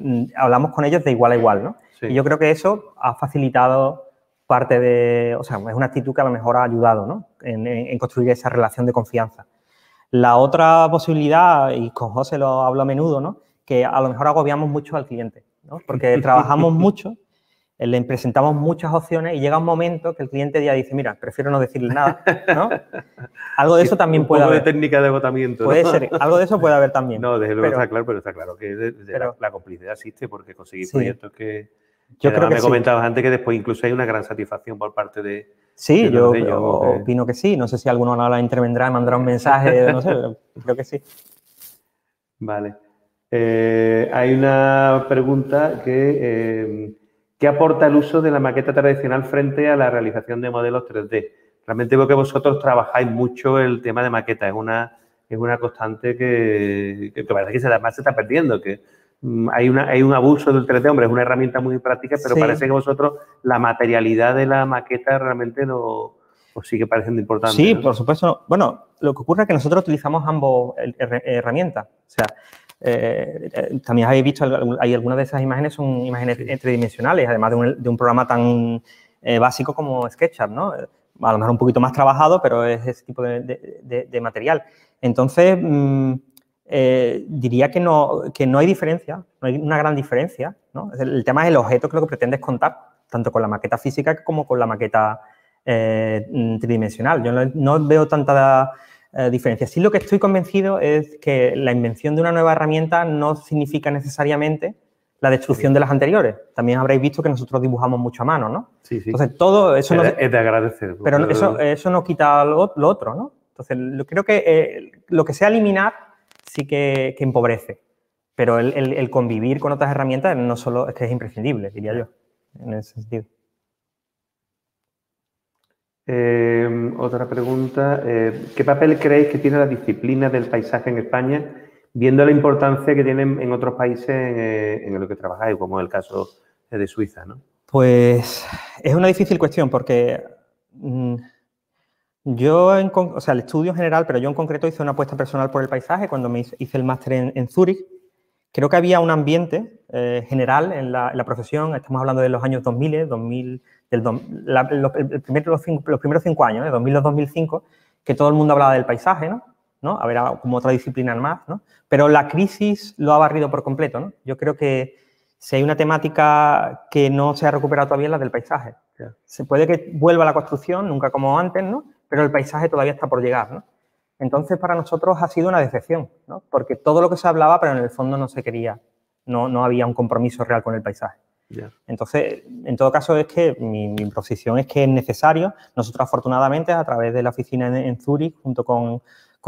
Mm, hablamos con ellos de igual a igual. ¿no? Y yo creo que eso ha facilitado parte de, o sea, es una actitud que a lo mejor ha ayudado ¿no? en, en, construir esa relación de confianza. La otra posibilidad, y con José lo hablo a menudo, ¿no? que a lo mejor agobiamos mucho al cliente, ¿no? porque trabajamos mucho eh, le presentamos muchas opciones y llega un momento que el cliente ya dice, mira, prefiero no decirle nada, ¿no? Algo de eso también puede poco haber. de técnica de agotamiento. Puede ser, algo de eso puede haber también. No, desde luego está claro, pero está claro que la, complicidad existe porque conseguir proyectos que... Yo creo que me comentabas antes que después incluso hay una gran satisfacción por parte de... Sí, yo, opino que sí. No sé si alguno la intervendrá y mandará un mensaje, no sé, creo que sí. Vale. Eh, hay una pregunta que... Eh, ¿Qué aporta el uso de la maqueta tradicional frente a la realización de modelos 3D? Realmente veo que vosotros trabajáis mucho el tema de maqueta, es una, es una constante que, parece que se, además se está perdiendo, que mm, hay, una, hay un abuso del 3D, hombre, es una herramienta muy práctica, pero parece que vosotros la materialidad de la maqueta realmente no, sigue pareciendo importante. Sí, por supuesto. Bueno, lo que ocurre es que nosotros utilizamos ambos herramientas. Eh, también habéis visto, hay algunas de esas imágenes son imágenes tridimensionales, además de un, programa tan eh, básico como SketchUp, ¿no? A lo mejor un poquito más trabajado, pero es ese tipo de, material. Entonces, mm, eh, diría que no, no hay diferencia, no hay una gran diferencia, El tema es el objeto que lo que pretendes contar, tanto con la maqueta física como con la maqueta mm, tridimensional. Yo no veo tanta eh, sí lo que estoy convencido es que la invención de una nueva herramienta no significa necesariamente la destrucción de las anteriores. También habréis visto que nosotros dibujamos mucho a mano, ¿no? Sí, sí. Entonces, todo eso... Es, es de agradecer. Pero eso, eso no quita lo, otro, ¿no? Entonces, lo, creo que eh, lo que sea eliminar sí que, empobrece. Pero el, el convivir con otras herramientas no solo es que es imprescindible, diría yo, en ese sentido. Em, otra pregunta. Eh, ¿Qué papel creéis que tiene la disciplina del paisaje en España, viendo la importancia que tiene en otros países eh, en, lo que trabajáis, como el caso de Suiza? ¿no? Pues es una difícil cuestión porque mm, yo, o sea, el estudio general, pero yo en concreto hice una apuesta personal por el paisaje cuando me hice el máster en, en Zúrich. Creo que había un ambiente eh, general en la, en la profesión, estamos hablando de los años 2000, 2000 los, primeros cinco años, de 2000 a 2005, que todo el mundo hablaba del paisaje, ¿no? A ver, como otra disciplina más, ¿no? Pero la crisis lo ha barrido por completo, ¿no? Yo creo que si hay una temática que no se ha recuperado todavía es la del paisaje. Se puede que vuelva la construcción, nunca como antes, ¿no? Pero el paisaje todavía está por llegar, ¿no? Entonces, para nosotros ha sido una decepción, ¿no? Porque todo lo que se hablaba, pero en el fondo no se quería, no, no había un compromiso real con el paisaje. Entonces, en todo caso, es que mi, mi, posición es que es necesario. Nosotros, afortunadamente, a través de la oficina en, Zurich, junto con,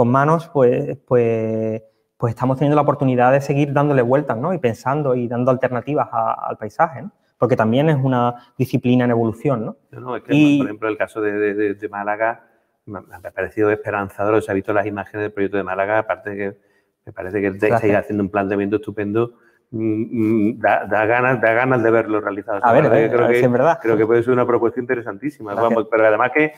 Manos, pues, pues, pues estamos teniendo la oportunidad de seguir dándole vueltas ¿no? y pensando y dando alternativas al paisaje. Porque también es una disciplina en evolución. ¿no? por ejemplo, el caso de, Málaga me ha parecido esperanzador. se han visto las imágenes del proyecto de Málaga, aparte que me parece que está haciendo un planteamiento estupendo Mm, da, da, ganas, da ganas de verlo realizado. A ver, creo, que, creo que puede ser una propuesta interesantísima. Vamos, pero además eh,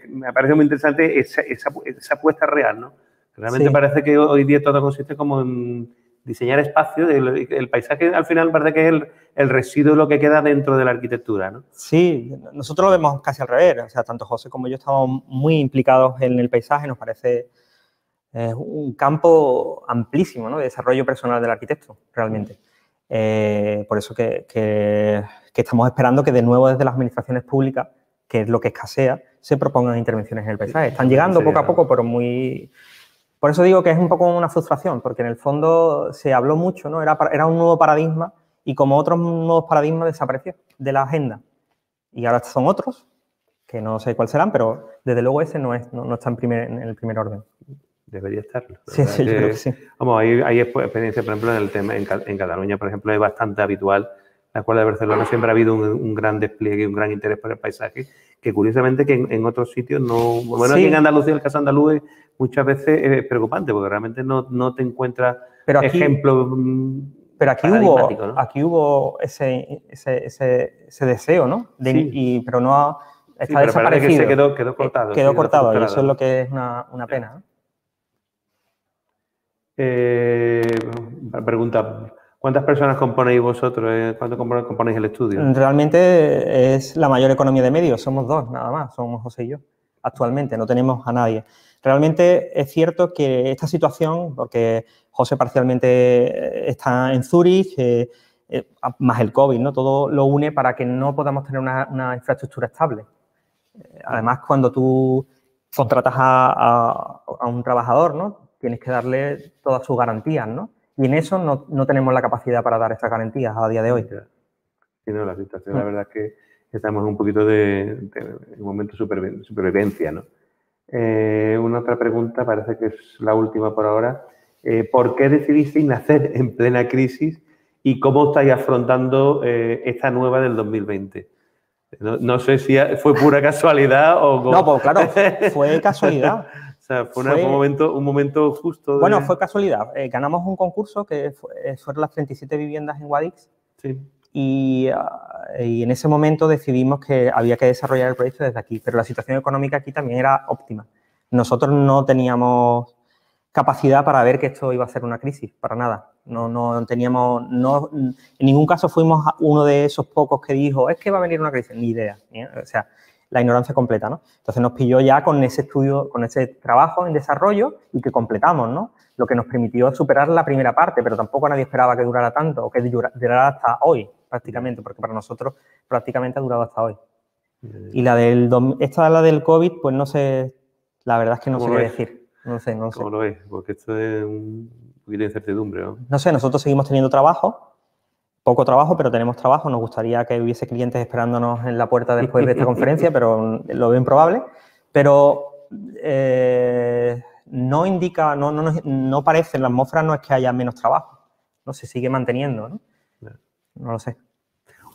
que me parece muy interesante esa, esa, apuesta real, ¿no? Realmente parece que hoy día todo consiste como en diseñar espacio. El, paisaje al final parece que es el, el, residuo lo que queda dentro de la arquitectura, ¿no? Sí, nosotros lo vemos casi al revés. O sea, tanto José como yo estamos muy implicados en el paisaje. Nos parece es un campo amplísimo ¿no? de desarrollo personal del arquitecto, realmente. Eh, por eso que, que, que, estamos esperando que de nuevo desde las administraciones públicas, que es lo que escasea, se propongan intervenciones en el paisaje. Están llegando poco a poco, pero muy... Por eso digo que es un poco una frustración, porque en el fondo se habló mucho, ¿no? Era, era un nuevo paradigma y como otros nuevos paradigmas desapareció de la agenda. Y ahora son otros, que no sé cuáles serán, pero desde luego ese no, es, no, está en, primer, en el primer orden debería estarlo. Sí, sí, yo creo que sí. Vamos, hay, hay experiencia, por ejemplo, en el tema en, en, Cataluña, por ejemplo, es bastante habitual. La Escuela de Barcelona siempre ha habido un, gran despliegue, y un gran interés por el paisaje, que curiosamente que en, otros sitios no... Bueno, en Andalucía, el caso andaluz muchas veces es preocupante, porque realmente no, no te encuentras pero mm, Pero aquí hubo, aquí hubo ese, ese, ese, deseo, ¿no? pero no... Ha, está pero desaparecido. Que se quedó, quedó eh, cortado. Quedó, cortado, y eso es lo que es una, una pena. Eh, pregunta, ¿cuántas personas componéis vosotros? Eh, ¿Cuánto componéis el estudio? Realmente es la mayor economía de medios, somos dos nada más, somos José y yo. Actualmente no tenemos a nadie. Realmente es cierto que esta situación, porque José parcialmente eh, está en Zurich, más el COVID, ¿no? Todo lo une para que no podamos tener una, infraestructura estable. Además, cuando tú contratas a un trabajador, ¿no? tienes que darle todas sus garantías, ¿no? Y en eso no, tenemos la capacidad para dar esas garantías a día de hoy. Sí, no, la situación, la mm. verdad es que estamos un poquito de, un momento de supervivencia, ¿no? Eh, una otra pregunta, parece que es la última por ahora. Eh, ¿Por qué decidiste nacer en plena crisis y cómo estáis afrontando eh, esta nueva del 2020? No, no, sé si fue pura casualidad o... No, pues claro, fue casualidad sea, fue, un, momento, un momento justo. De... Bueno, fue casualidad. Eh, ganamos un concurso que eh, fueron las 37 viviendas en Guadix. Sí. Ah, y, en ese momento decidimos que había que desarrollar el proyecto desde aquí, pero la situación económica aquí también era óptima. Nosotros no teníamos capacidad para ver que esto iba a ser una crisis, para nada. No, no teníamos, no, en ningún caso fuimos uno de esos pocos que dijo, es que va a venir una crisis, ni idea. O sea, la ignorancia completa, ¿no? Entonces nos pilló ya con ese estudio, con ese trabajo en desarrollo y que completamos, ¿no? Lo que nos permitió superar la primera parte, pero tampoco nadie esperaba que durara tanto o que durara hasta hoy, prácticamente, porque para nosotros prácticamente ha durado hasta hoy. Mm. Y la del esta la del COVID, pues no sé, la verdad es que no sé qué decir. No sé, no ¿Cómo lo es? Porque esto es un incertidumbre, ¿no? No sé, nosotros seguimos teniendo trabajo, poco trabajo, pero tenemos trabajo. Nos gustaría que hubiese clientes esperándonos en la puerta después de esta conferencia, pero lo veo improbable. Pero eh, no indica, no, parece, en la atmósfera no es que haya menos trabajo. No se sigue manteniendo, ¿no? No lo sé.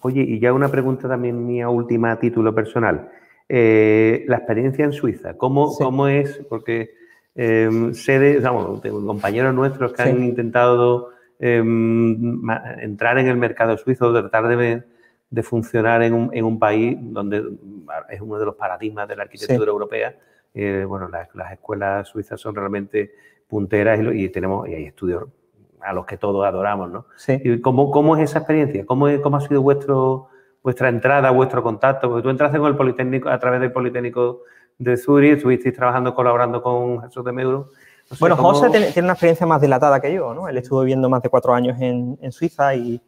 Oye, y ya una pregunta también mía última a título personal. Eh, la experiencia en Suiza, ¿cómo, es? Porque eh, sede, vamos, compañeros nuestros que han intentado Em, entrar en el mercado suizo, tratar de, funcionar en un, en un, país donde ah, es uno de los paradigmas de la arquitectura europea. Eh, bueno, las, escuelas suizas son realmente punteras y, tenemos y hay estudios a los que todos adoramos, ¿no? ¿Y cómo, es esa experiencia? ¿Cómo, cómo ha sido vuestro, vuestra entrada, vuestro contacto? Porque tú entraste con el Politécnico, a través del Politécnico de Zurich, estuvisteis trabajando, colaborando con Jesús de Meuro bueno, José tiene, una experiencia más dilatada que yo, ¿no? Él estuvo viviendo más de cuatro años en, Suiza y...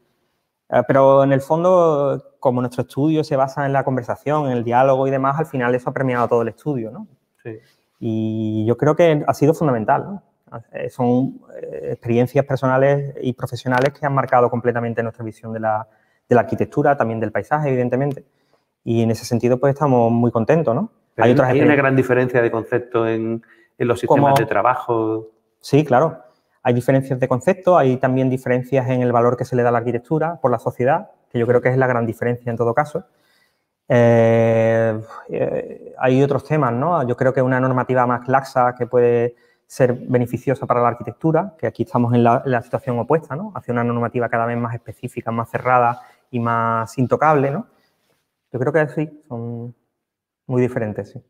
Eh, pero en el fondo, como nuestro estudio se basa en la conversación, en el diálogo y demás, al final eso ha premiado todo el estudio, ¿no? Sí. Y yo creo que ha sido fundamental, ¿no? Eh, son eh, experiencias personales y profesionales que han marcado completamente nuestra visión de la, arquitectura, también del paisaje, evidentemente. Y en ese sentido, pues estamos muy contentos, ¿no? hay, otras hay una gran diferencia de concepto en, en los sistemas de trabajo. Sí, claro. Hay diferencias de concepto, hay también diferencias en el valor que se le da a la arquitectura por la sociedad, que yo creo que es la gran diferencia en todo caso. Eh, eh, hay otros temas, ¿no? Yo creo que una normativa más laxa que puede ser beneficiosa para la arquitectura, que aquí estamos en la, en la situación opuesta, ¿no? Hacia una normativa cada vez más específica, más cerrada y más intocable, ¿no? Yo creo que sí, son muy diferentes, sí.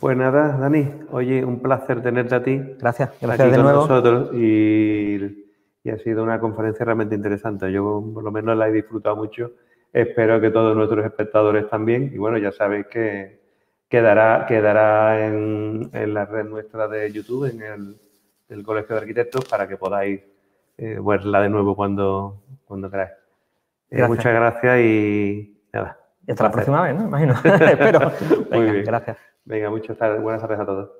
Pues nada, Dani, oye, un placer tenerte a ti. Gracias, gracias de nosotros y, ha sido una conferencia realmente interesante. Yo por lo menos la he disfrutado mucho. Espero que todos nuestros espectadores también. Y bueno, ya sabéis que quedará, quedará en, la red nuestra de YouTube, en el, Colegio de Arquitectos, para que podáis eh, verla de nuevo cuando, cuando queráis. Eh, muchas gracias y nada. hasta la próxima vez, ¿no? Imagino. Espero. Venga, Muy bien. Gracias. Venga, muchas tardes, buenas tardes a todos.